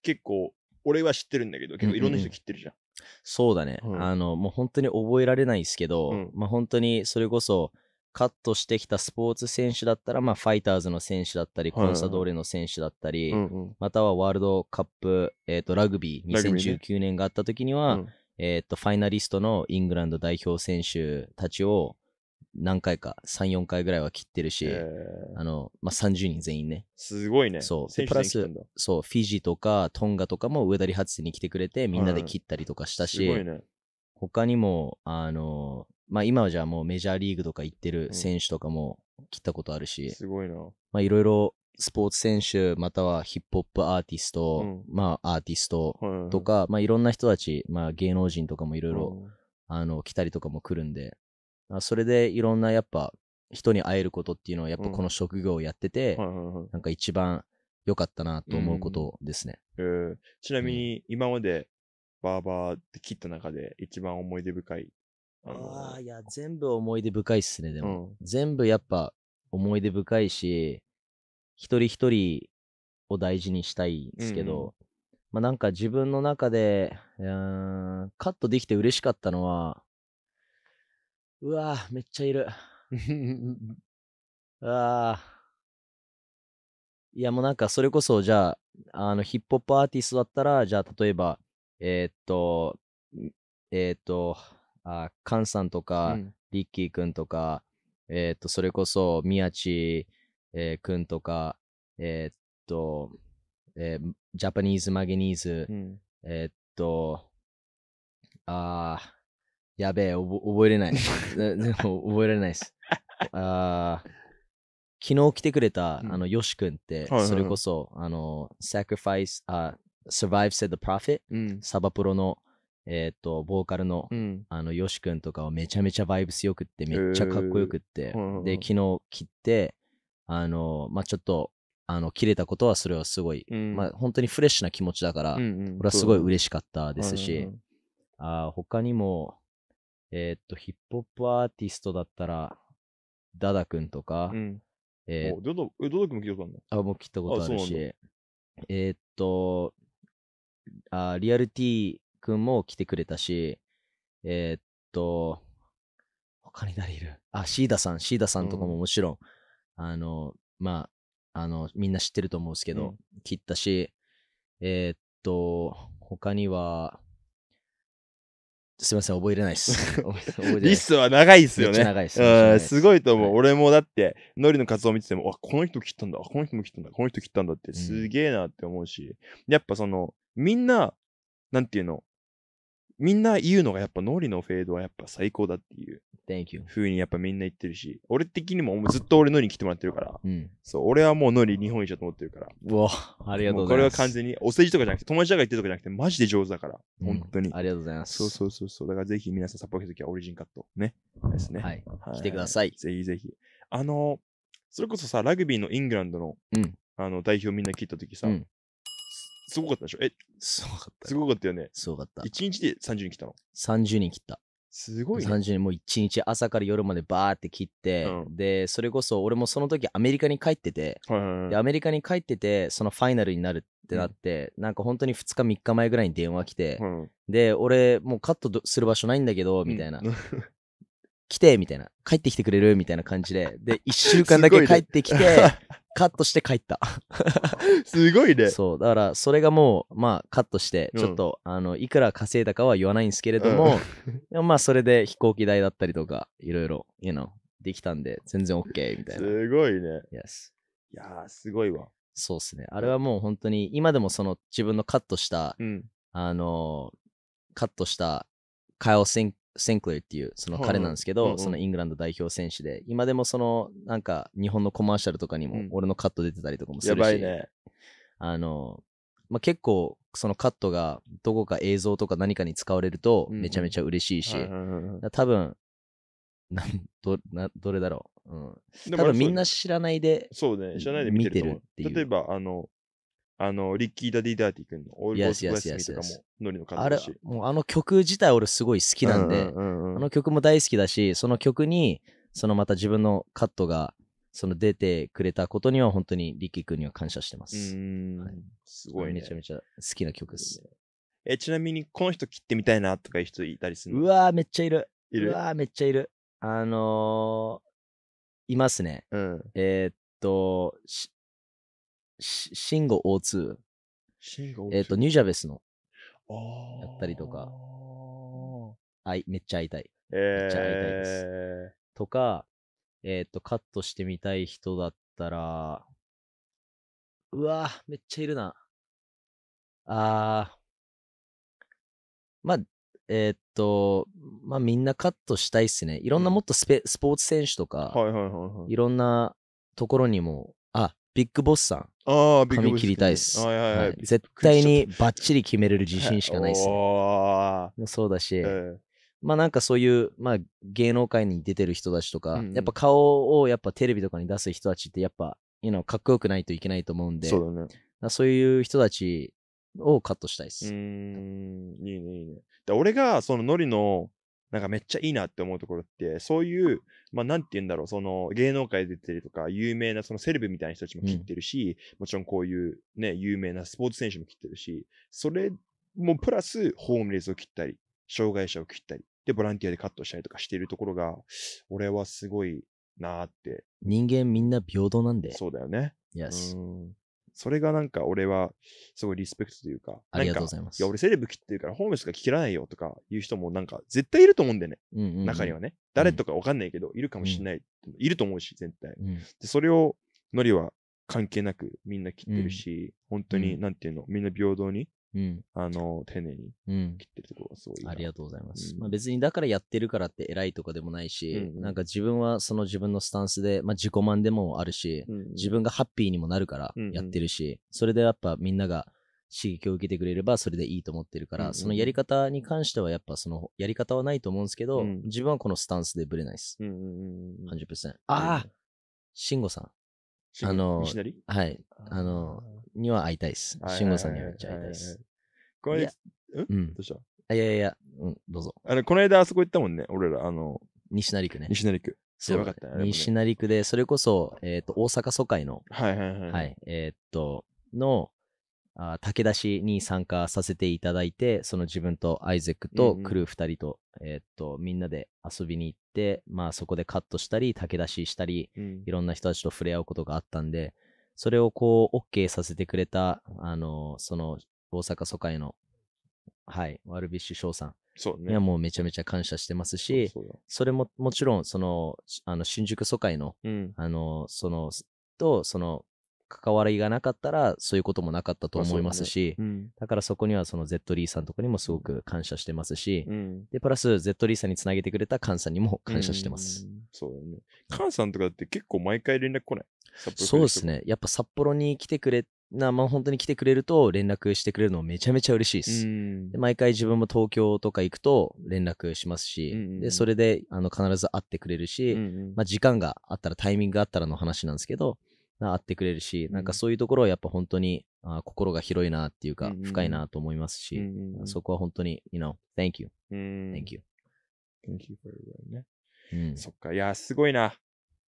結構、俺は知ってるんだけど、結構いろんな人切ってるじゃん。うんうん、そうだね、うん、あの、もう本当に覚えられないですけど、うん、まあ本当にそれこそ、カットしてきたスポーツ選手だったら、まあ、ファイターズの選手だったり、コンサドーレの選手だったり、はいはいはい、またはワールドカップ、えーと、ラグビー2019年があった時には、ねうん、えっ、と、ファイナリストのイングランド代表選手たちを何回か、3、4回ぐらいは切ってるし、えー、あの、まあ、30人全員ね。すごいね。そう。プラス、そう、フィジーとかトンガとかも上田理髪店に来てくれて、みんなで切ったりとかしたし、うんね、他にも、あの、まあ、今はじゃあもうメジャーリーグとか行ってる選手とかも切ったことあるし、うん、すごいな。まあ、いろいろスポーツ選手、またはヒップホップアーティスト、うんまあアーティストとか、まあいろんな人たち、まあ芸能人とかもいろいろ、あの、来たりとかも来るんで、あそれでいろんなやっぱ人に会えることっていうのはやっぱこの職業をやってて、はいはいはいなんか一番良かったなと思うことですね。えーちなみに、今までバーバーって切った中で一番思い出深い。ああいや、全部思い出深いっすね、でうも。ん全部やっぱ思い出深いし、一人一人を大事にしたいんですけど、うんうん、まあ、なんか自分の中で、うん、カットできて嬉しかったのは、うわぁ、めっちゃいる。わあ。いや、もうなんか、それこそ、じゃあ、あの、ヒップホップアーティストだったら、じゃあ、例えば、えー、っと、えー、っと、あ、カンさんとか、うん、リッキーくんとか、えー、っと、それこそ、宮地、えー、くんとか、えー、っと、えー、ジャパニーズ、マゲニーズ、うん、えー、っと、ああ、やべえ、覚えれない。覚えれないです。あ昨日来てくれた、あの、ヨシ君って、それこそ、はいはいはい、あの、s a c r i f あ、Survive Said the Prophet、サバプロの、えっ、ー、と、ボーカルの、うん、あの、ヨシ君とかはめちゃめちゃバイブスよくって、めっちゃかっこよくって、えー、で、昨日切って、あの、まあ、ちょっと、あの、切れたことはそれはすごい、うん、まあ、本当にフレッシュな気持ちだから、うんうん、俺はすごい嬉しかったですし、うんうん、あ他にも、えー、っと、ヒップホップアーティストだったら、ダダ君とか、うん、えー、ダダえ君も聞いたことあるのあ、もう聞いたことあるし、えー、っと、あリアルティ君も来てくれたし、えー、っと、他に誰いるあ、シーダさん、シーダさんとかももちろん、あの、まあ、あの、みんな知ってると思うんですけど、うん切ったし、えーっと、他には、すいません、覚えれないです。リストは長いですよね。長いですうんすごいと思う。はい俺もだって、ノリの活動を見てても、あ、この人切ったんだ、この人も切ったんだ、この人切ったんだって、すげえなって思うし、やっぱその、みんな、なんていうの、みんな言うのがやっぱ脳裏のフェードはやっぱ最高だっていう Thank you. 風にやっぱみんな言ってるし、俺的にもずっと俺ノリに来てもらってるから、うん。そう、俺はもうノリ日本一だと思ってるから、うわ、ありがとうございこす。これは完全にお世辞とかじゃなくて、友達だか言ってるとかじゃなくて、マジで上手だから、うん本当に。ありがとうございます。そうそうそうそう。だからぜひ皆さんト幌来ときはオリジンカットね。ですね。はい。来てください。ぜひぜひ。あの、それこそさ、ラグビーのイングランドの、うんあの代表みんな切った時さ、うんすごかったでしょえ、すごかったすよ。ごかったよね。すごかった。1日で30人来たの。30人切った。すごいね。30人もう1日朝から夜までバーって切って、うで、それこそ俺もその時アメリカに帰ってて、アメリカに帰ってて、そのファイナルになるってなって、なんか本当に2日3日前ぐらいに電話来て、うんで、俺もうカットする場所ないんだけど、みたいな。うん 来てみたいな帰ってきてくれるみたいな感じでで1週間だけ帰ってきて カットして帰った。すごいね。そう、だからそれがもう、まあカットして、ちょっと、うん、あの、いくら稼いだかは言わないんですけれども、うん、まあそれで飛行機代だったりとか、いろいろ、you know、できたんで、全然 OK みたいな。すごいね。Yes。いやー、すごいわ。そうっすね。あれはもう本当に、今でもその自分のカットした、うん、あのー、カットした会話選センクレーっていうその彼なんですけど、そのイングランド代表選手で、今でもそのなんか日本のコマーシャルとかにも俺のカット出てたりとかもするし、やばいね。あの、まあ、結構そのカットがどこか映像とか何かに使われるとめちゃめちゃ嬉しいし、多分などなどれだろう、うん、多分みんな知らないでそうね知らないで見てるっていう例えばあのあの、リッキー・ダディ・ダーティ君のオールスラスミとかもノリの感じあれもうあの曲自体俺すごい好きなんで、あの曲も大好きだし、その曲に、そのまた自分のカットが、その出てくれたことには本当にリッキー君には感謝してます。すごいねめちゃめちゃ好きな曲です。え、ちなみに、この人切ってみたいなとかいう人いたりするのうわー、めっちゃいる。いるうわー、めっちゃいる。あのー、いますね。うん。えっと、しシンゴ O2。シンゴ O2? えっ、と、ニュージャベスの。やったりとか。あい、めっちゃ会いたい。めっちゃ会いたいです。えとか、えっ、ー、と、カットしてみたい人だったら、うわぁ、めっちゃいるな。あー。まあ、えー、っと、まあみんなカットしたいっすね。いろんなもっとスペ、スポーツ選手とか、いろんなところにも、あ、ビッグボスさん。ああ、髪切りたいっす、はいはいはい絶対にバッチリ決めれる自信しかないっすね。もうそうだし、えー、まあなんかそういう、まあ、芸能界に出てる人たちとか、うんうん、やっぱ顔をやっぱテレビとかに出す人たちってやっぱ、you know, かっこよくないといけないと思うんで、そうだね、そういう人たちをカットしたいっす。うん、いいねいいね。で俺がそのノリのなんかめっちゃいいなって思うところって、そういう、まあなんて言うんだろう、その芸能界出てるとか、有名なそのセレブみたいな人たちも切ってるし、うん、もちろんこういうね、有名なスポーツ選手も切ってるし、それもプラスホームレスを切ったり、障害者を切ったり、で、ボランティアでカットしたりとかしているところが、俺はすごいなーって。人間みんな平等なんで。そうだよね。Yes. それがなんか俺はすごいリスペクトというか、ありがとうございます。いや、俺セレブ切ってるからホームしか切らないよとかいう人もなんか絶対いると思うんだよね。うんうんうん、中にはね。誰とかわかんないけど、いるかもしれない、うん。いると思うし、絶対。うん、でそれを、ノリは関係なくみんな切ってるし、うん、本当に、なんていうの、みんな平等にうん、あの、丁寧に切ってるところがすごい、うん、ありがとうございます。うん、まあ、別にだからやってるからって偉いとかでもないし、うんなんか自分はその自分のスタンスで、まあ、自己満でもあるし、うん自分がハッピーにもなるからやってるし、うんそれでやっぱみんなが刺激を受けてくれればそれでいいと思ってるから、うんそのやり方に関してはやっぱそのやり方はないと思うんですけど、自分はこのスタンスでぶれないです。うんうんうん、30%。ああ慎吾さん。あの、はい。あの、には会いたいです。慎吾さんにはめっちゃ会いたいです。これ、うんどうしたいやいや、うん、どうぞ。あの、この間あそこ行ったもんね、俺ら、あの、西成区ね。西成区。そう、西成区で、それこそ、えっ、と、大阪疎開の、はいはいはい。はい、えっ、と、の、あ武田氏に参加させていただいて、その自分とアイゼックとクルー2人と、うんえっ、と、みんなで遊びに行って、まあそこでカットしたり、武田氏したり、うん、いろんな人たちと触れ合うことがあったんで、それをこう、OK させてくれた、あの、その、大阪疎開の、はい、ワルビッシュ翔さん。そうね。いや、もうめちゃめちゃ感謝してますし、そそれも、もちろん、その、あの、新宿疎開の、うん、あの、その、と、その、関わりがなかったら、そういうこともなかったと思いますし、だねうん、だからそこにはその Z リーさんとかにもすごく感謝してますし、うん、で、プラス Z リーさんにつなげてくれたカンさんにも感謝してます。うん、そうだね。カンさんとかって結構毎回連絡来ないそうですね。やっぱ札幌に来てくれ、な、まあ本当に来てくれると連絡してくれるのめちゃめちゃ嬉しいです。で毎回自分も東京とか行くと連絡しますし、で、それで、あの、必ず会ってくれるし、まあ時間があったら、タイミングがあったらの話なんですけど、会ってくれるし、なんかそういうところはやっぱ本当に、あ心が広いなっていうか、深いなと思いますし、そこは本当に、you know, thank you.、thank you. Thank you for your、ね、うん。そっか、いや、すごいな。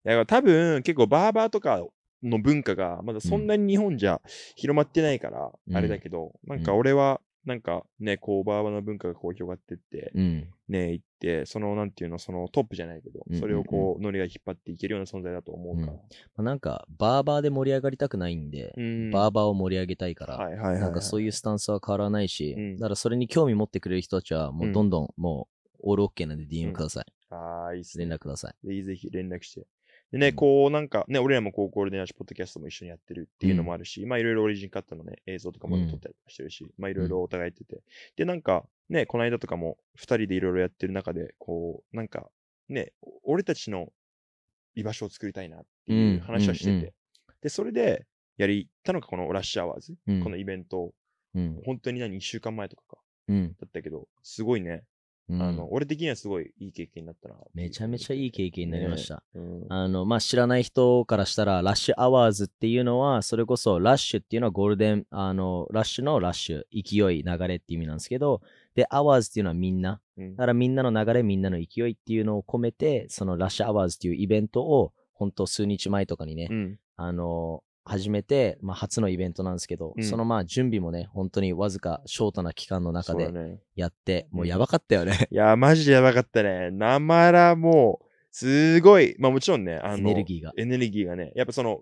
だから多分結構バーバーとかの文化がまだそんなに日本じゃ広まってないから、あれだけど、うん、なんか俺はなんかね、こうバーバーの文化がこう広がってって、うん、ね、行って、そのなんていうの、そのトップじゃないけど、それをこう、ノリが引っ張っていけるような存在だと思うから。うん、まあ、なんか、バーバーで盛り上がりたくないんで、うん、バーバーを盛り上げたいから、はいはいはいはい、なんかそういうスタンスは変わらないし、だからそれに興味持ってくれる人たちは、もうどんどん、もう、オールオッケーなんで DM ください。ああ、いいっすね。連絡ください。ぜひぜひ連絡して。でね、こうなんかね、俺らもこうゴールデンアッシュポッドキャストも一緒にやってるっていうのもあるし、まあいろいろオリジンカットのね、映像とかも撮ったりしてるし、まあいろいろお互いやってて。で、なんかね、この間とかも二人でいろいろやってる中で、こうなんかね、俺たちの居場所を作りたいなっていう話はしてて。うんで、それでやりたのがこのラッシュアワーズ、このイベント、本当に何、一週間前とかか、だったけど、すごいね、うん、俺的にはすごいいい経験になったな。めちゃめちゃいい経験になりました。ねうん、あのまあ、知らない人からしたら、ラッシュアワーズっていうのは、それこそラッシュっていうのはゴールデン、あのラッシュのラッシュ、勢い、流れっていう意味なんですけど、で、アワーズっていうのはみんな、だからみんなの流れ、みんなの勢いっていうのを込めて、そのラッシュアワーズっていうイベントを、本当数日前とかにね、うん、あの始めて、まあ、初のイベントなんですけど、うんそのまあ準備もね、本当にわずかショートな期間の中でやって、もうやばかったよね。いや、マジでやばかったね。なまらもう、すごい、まあもちろんね、あエネルギーが。エネルギーがね、やっぱその、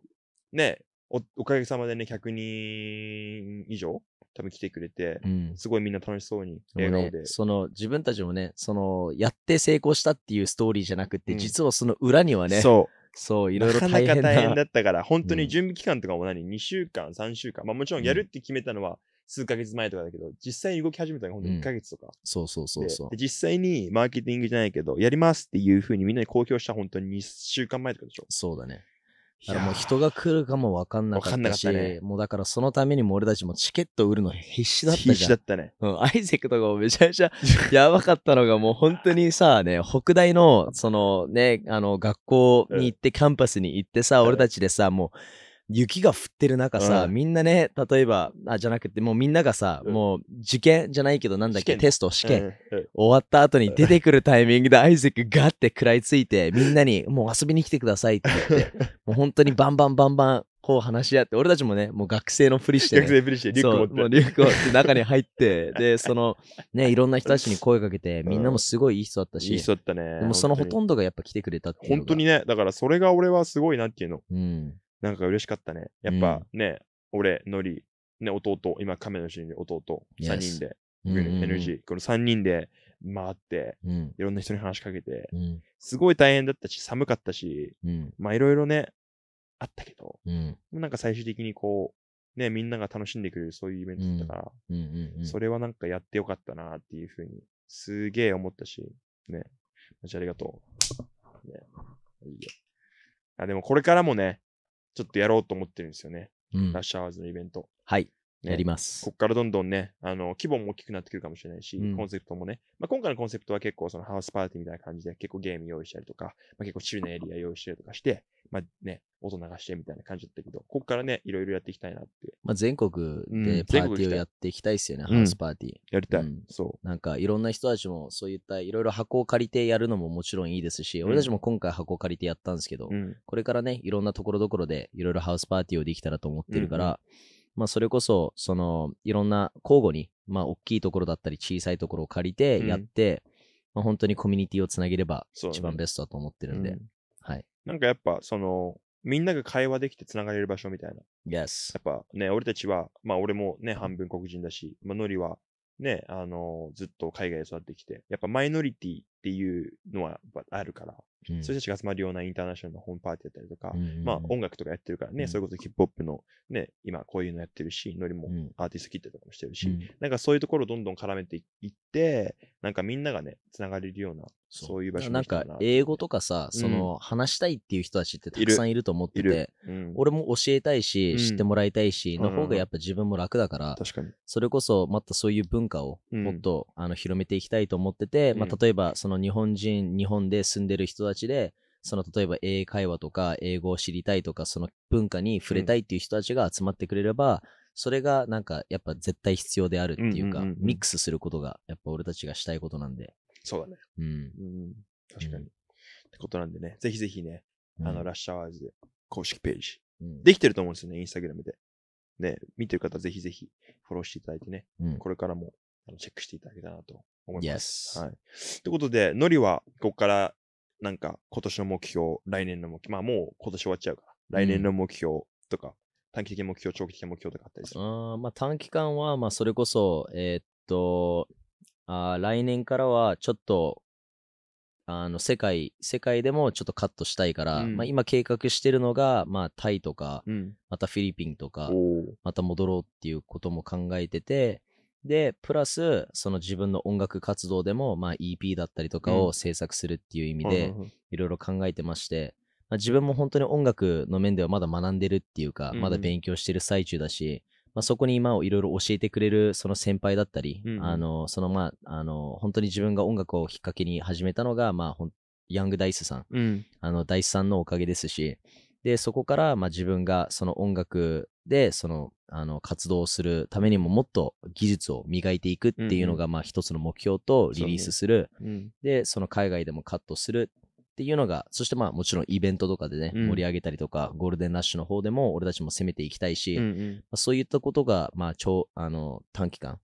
ね、おおかげさまでね、100人以上、多分来てくれて、うん。すごいみんな楽しそうに、笑ねその自分たちもね、そのやって成功したっていうストーリーじゃなくて、うん実はその裏にはね、そう。そう、いろいろなかなか大変だったから、本当に準備期間とかも何、2週間、3週間。まあもちろんやるって決めたのは数ヶ月前とかだけど、実際に動き始めたのが本当に1ヶ月とか、うん。そうそうそうそう。実際にマーケティングじゃないけど、やりますっていうふうにみんなに公表した本当に2週間前とかでしょ。そうだね。だからもう人が来るかもわかんなかったし、ね、もうだからそのためにも俺たちもチケット売るの必死だったじゃん。必死だったね。うん、アイゼクとかもめちゃめちゃ やばかったのがもう本当にさ、ね、北大のそのね、あの学校に行ってキャンパスに行ってさ、俺たちでさ、もう、雪が降ってる中さ、うんみんなね、例えば、あ、じゃなくて、もうみんながさ、うんもう受験じゃないけど、なんだっけ、テスト、試験、うん終わった後に出てくるタイミングでアイゼックガッて食らいついて、みんなにもう遊びに来てくださいって言って、もう本当にバンバンバンバンこう話し合って、俺たちもね、もう学生のふりして、学生ふりしてリュックも持って。リュック持って中に入って、で、その、ね、いろんな人たちに声かけて、みんなもすごいいい人だったし、いい人だったね。でもそのほとんどがやっぱ来てくれたっていう本当にね、だからそれが俺はすごいなっていうの。うん。なんか嬉しかったね。やっぱね、俺、ノリ、ね、弟、今、亀の主に弟、3人で、NG、この3人で回って、いろんな人に話しかけて、すごい大変だったし、寒かったし、まあいろいろね、あったけど、なんか最終的にこう、ね、みんなが楽しんでくれるそういうイベントだったから、それはなんかやってよかったなっていうふうに、すげえ思ったし、ね、マジありがとう。ね、いいよあでもこれからもね、ちょっとやろうと思ってるんですよね。うん、ラッシュアワーズのイベント。はい。ね、やります。ここからどんどんね、あの、規模も大きくなってくるかもしれないし、うん、コンセプトもね、まあ、今回のコンセプトは結構そのハウスパーティーみたいな感じで結構ゲーム用意したりとか、まあ、結構チルなエリア用意したりとかして、まあね、音流してみたいな感じだったけど、ここからね、いろいろやっていきたいなって。まあ、全国でパーティーをやっていきたいですよね、うん、ハウスパーティー。やりたい、うん、そう。なんかいろんな人たちもそういったいろいろ箱を借りてやるのももちろんいいですし、うん、俺たちも今回箱を借りてやったんですけど、これからね、いろんなところどころでいろいろハウスパーティーをできたらと思ってるから、まあ、それこそ、その、いろんな交互に、まあ、大きいところだったり小さいところを借りてやって、まあ、本当にコミュニティをつなげれば一番ベストだと思ってるんで、はい。なんかやっぱその、みんなが会話できてつながれる場所みたいな。Yes. やっぱね、俺たちは、まあ俺もね、半分黒人だし、まあノリはね、あのーずっと海外で育ってきて、やっぱマイノリティっていうのはあるから、そういう人たちが集まるようなインターナショナルのホームパーティーだったりとか、うんうん、まあ音楽とかやってるからね、うん、それこでヒップホップのね、今こういうのやってるし、ノリもアーティスト切ったりとかもしてるし、うん、なんかそういうところをどんどん絡めていって、なんかみんながね、つながれるような、そういう場所なんか英語とかさ、その話したいっていう人たちってたくさんいると思ってて、俺も教えたいし、知ってもらいたいし、の方がやっぱ自分も楽だから、確かに。それこそまたそういう文化をもっとあの広めていきたいと思ってて、まあ例えばその日本人、日本で住んでる人たちちで、その例えば英会話とか英語を知りたいとか、その文化に触れたいっていう人たちが集まってくれれば、うん、それがなんかやっぱ絶対必要であるっていうか、うんうんうんミックスすることがやっぱ俺たちがしたいことなんで。そうだね。うん。うん確かに、うん、ってことなんでね、ぜひぜひね、あの、ラッシャーワーズ公式ページ、できてると思うんですよね、インスタグラムで。ね、見てる方ぜひぜひフォローしていただいてね、これからもあのチェックしていただけたらなと思います。Yes. はい。ってことで、ノリは、ここからなんか今年の目標、来年の目標、まあもう今年終わっちゃうから、来年の目標とか、うん、短期的目標、長期的目標とかあったりする。あまあ、短期間は、まあそれこそ、えー、っとあ、来年からはちょっと、あの世界、世界でもちょっとカットしたいから、うん、まあ、今計画してるのが、まあ、タイとか、うん、またフィリピンとか、また戻ろうっていうことも考えてて、で、プラス、その自分の音楽活動でも、まあ、EP だったりとかを制作するっていう意味で、いろいろ考えてまして、まあ、自分も本当に音楽の面ではまだ学んでるっていうか、まだ勉強してる最中だし、まあ、そこに今をいろいろ教えてくれるその先輩だったり、あのそのまああの本当に自分が音楽をきっかけに始めたのが、まあ、ヤングダイスさん、ん、あのダイスさんのおかげですしで、そこから、まあ、自分がその音楽で、その、あの、活動するためにももっと技術を磨いていくっていうのが、まあ、一つの目標とリリースする、うん、で、その海外でもカットするっていうのが、そしてまあもちろんイベントとかでね、盛り上げたりとか、ゴールデンラッシュの方でも俺たちも攻めていきたいし、うんうん、まあ、そういったことが、まあ、超、あの、短期間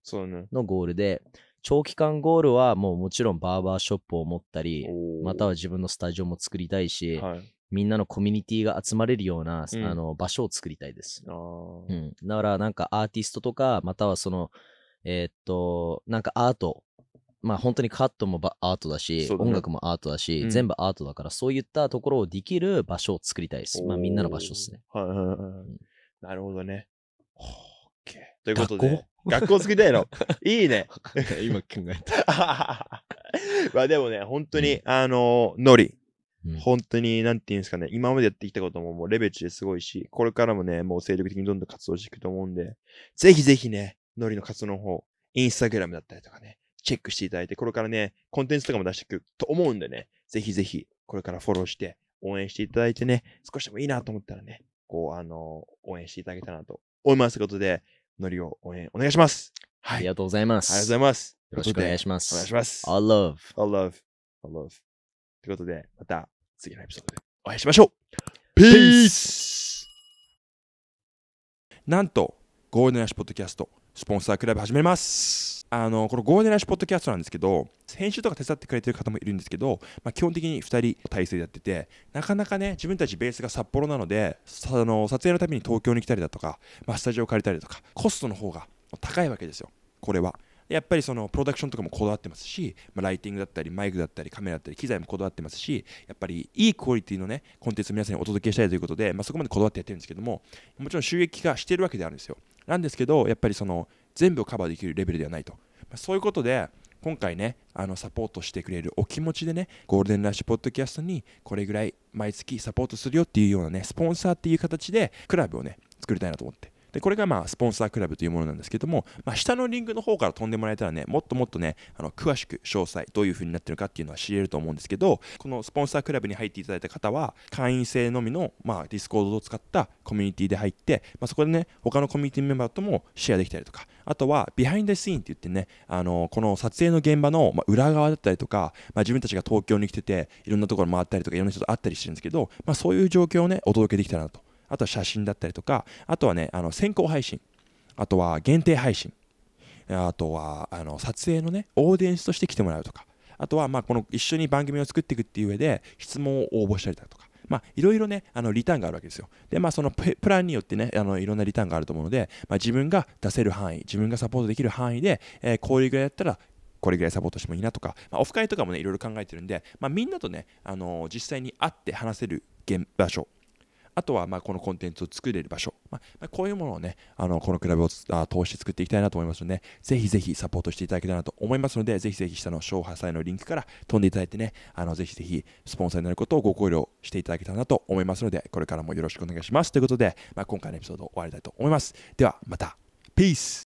のゴールで、長期間ゴールはもうもちろんバーバーショップを持ったり、または自分のスタジオも作りたいし、はい、みんなのコミュニティが集まれるような、うん、あの場所を作りたいです。うん、だからなんかアーティストとか、またはその、えー、っと、なんかアート、まあ本当にカットもアートだし、ね、音楽もアートだし、うん、全部アートだから、そういったところをできる場所を作りたいです。まあみんなの場所ですね。はいはいはい。なるほどね。ということで。学校作りたいの。いいね。今考えた。まあでもね、本当に、うん、あの、ノリ、本当に、なんていうんですかね、今までやってきたことももうレベチですごいし、これからもね、もう精力的にどんどん活動していくと思うんで、ぜひぜひね、ノリの活動の方、インスタグラムだったりとかね、チェックしていただいて、これからね、コンテンツとかも出していくと思うんでね、ぜひぜひ、これからフォローして、応援していただいてね、少しでもいいなと思ったらね、こう、あのー、応援していただけたらなと思いますということで、ノリを応援お願いします。はい。ありがとうございます。ありがとうございます。よろしくお願いします。お願いします。All love. All love. All love. ということで、また次のエピソードでお会いしましょうピースなんと、ゴールデンラッシュポッドキャスト、スポンサークラブ始めます。あの、このゴールデンラッシュポッドキャストなんですけど、編集とか手伝ってくれてる方もいるんですけど、まあ、基本的に2人体制でやってて、なかなかね、自分たちベースが札幌なので、あの撮影のために東京に来たりだとか、まあ、スタジオ借りたりとか、コストの方が高いわけですよ、これは。やっぱりそのプロダクションとかもこだわってますし、まあ、ライティングだったりマイクだったりカメラだったり機材もこだわってますしやっぱりいいクオリティのねコンテンツを皆さんにお届けしたいということで、まあ、そこまでこだわってやってるんですけどももちろん収益化してるわけであるんですよなんですけどやっぱりその全部をカバーできるレベルではないと、まあ、そういうことで今回ねあのサポートしてくれるお気持ちでねゴールデンラッシュポッドキャストにこれぐらい毎月サポートするよっていうようなねスポンサーっていう形でクラブをね作りたいなと思ってでこれがまあスポンサークラブというものなんですけども、まあ、下のリンクの方から飛んでもらえたらねもっともっとねあの詳しく詳細どういう風になってるかっていうのは知れると思うんですけどこのスポンサークラブに入っていただいた方は会員制のみの、まあ、ディスコードを使ったコミュニティで入って、まあ、そこでね他のコミュニティメンバーともシェアできたりとかあとはビハインドシーンって言ってねあのこの撮影の現場の、ま裏側だったりとか、まあ、自分たちが東京に来てていろんなところ回ったりとかいろんな人と会ったりしてるんですけど、まあ、そういう状況をねお届けできたらなとあとは写真だったりとか、あとはね、あの先行配信、あとは限定配信、あとはあの撮影のね、オーディエンスとして来てもらうとか、あとはまあこの一緒に番組を作っていくっていう上で質問を応募したりだとか、まあ、いろいろね、あのリターンがあるわけですよ。で、まあ、そのプランによってね、あのいろんなリターンがあると思うので、まあ、自分が出せる範囲、自分がサポートできる範囲で、えー、こういうぐらいだったら、これぐらいサポートしてもいいなとか、まあ、オフ会とかもね、いろいろ考えてるんで、まあ、みんなとね、あのー、実際に会って話せる現場所あとはまこのコンテンツを作れる場所、まあ、こういうものをね、あのこのクラブを通して作っていきたいなと思いますので、ぜひぜひサポートしていただけたらなと思いますので、ぜひぜひ下の勝破祭のリンクから飛んでいただいてね、あのぜひぜひスポンサーになることをご考慮していただけたらなと思いますので、これからもよろしくお願いします。ということで、まあ、今回のエピソードを終わりたいと思います。ではまた、ピース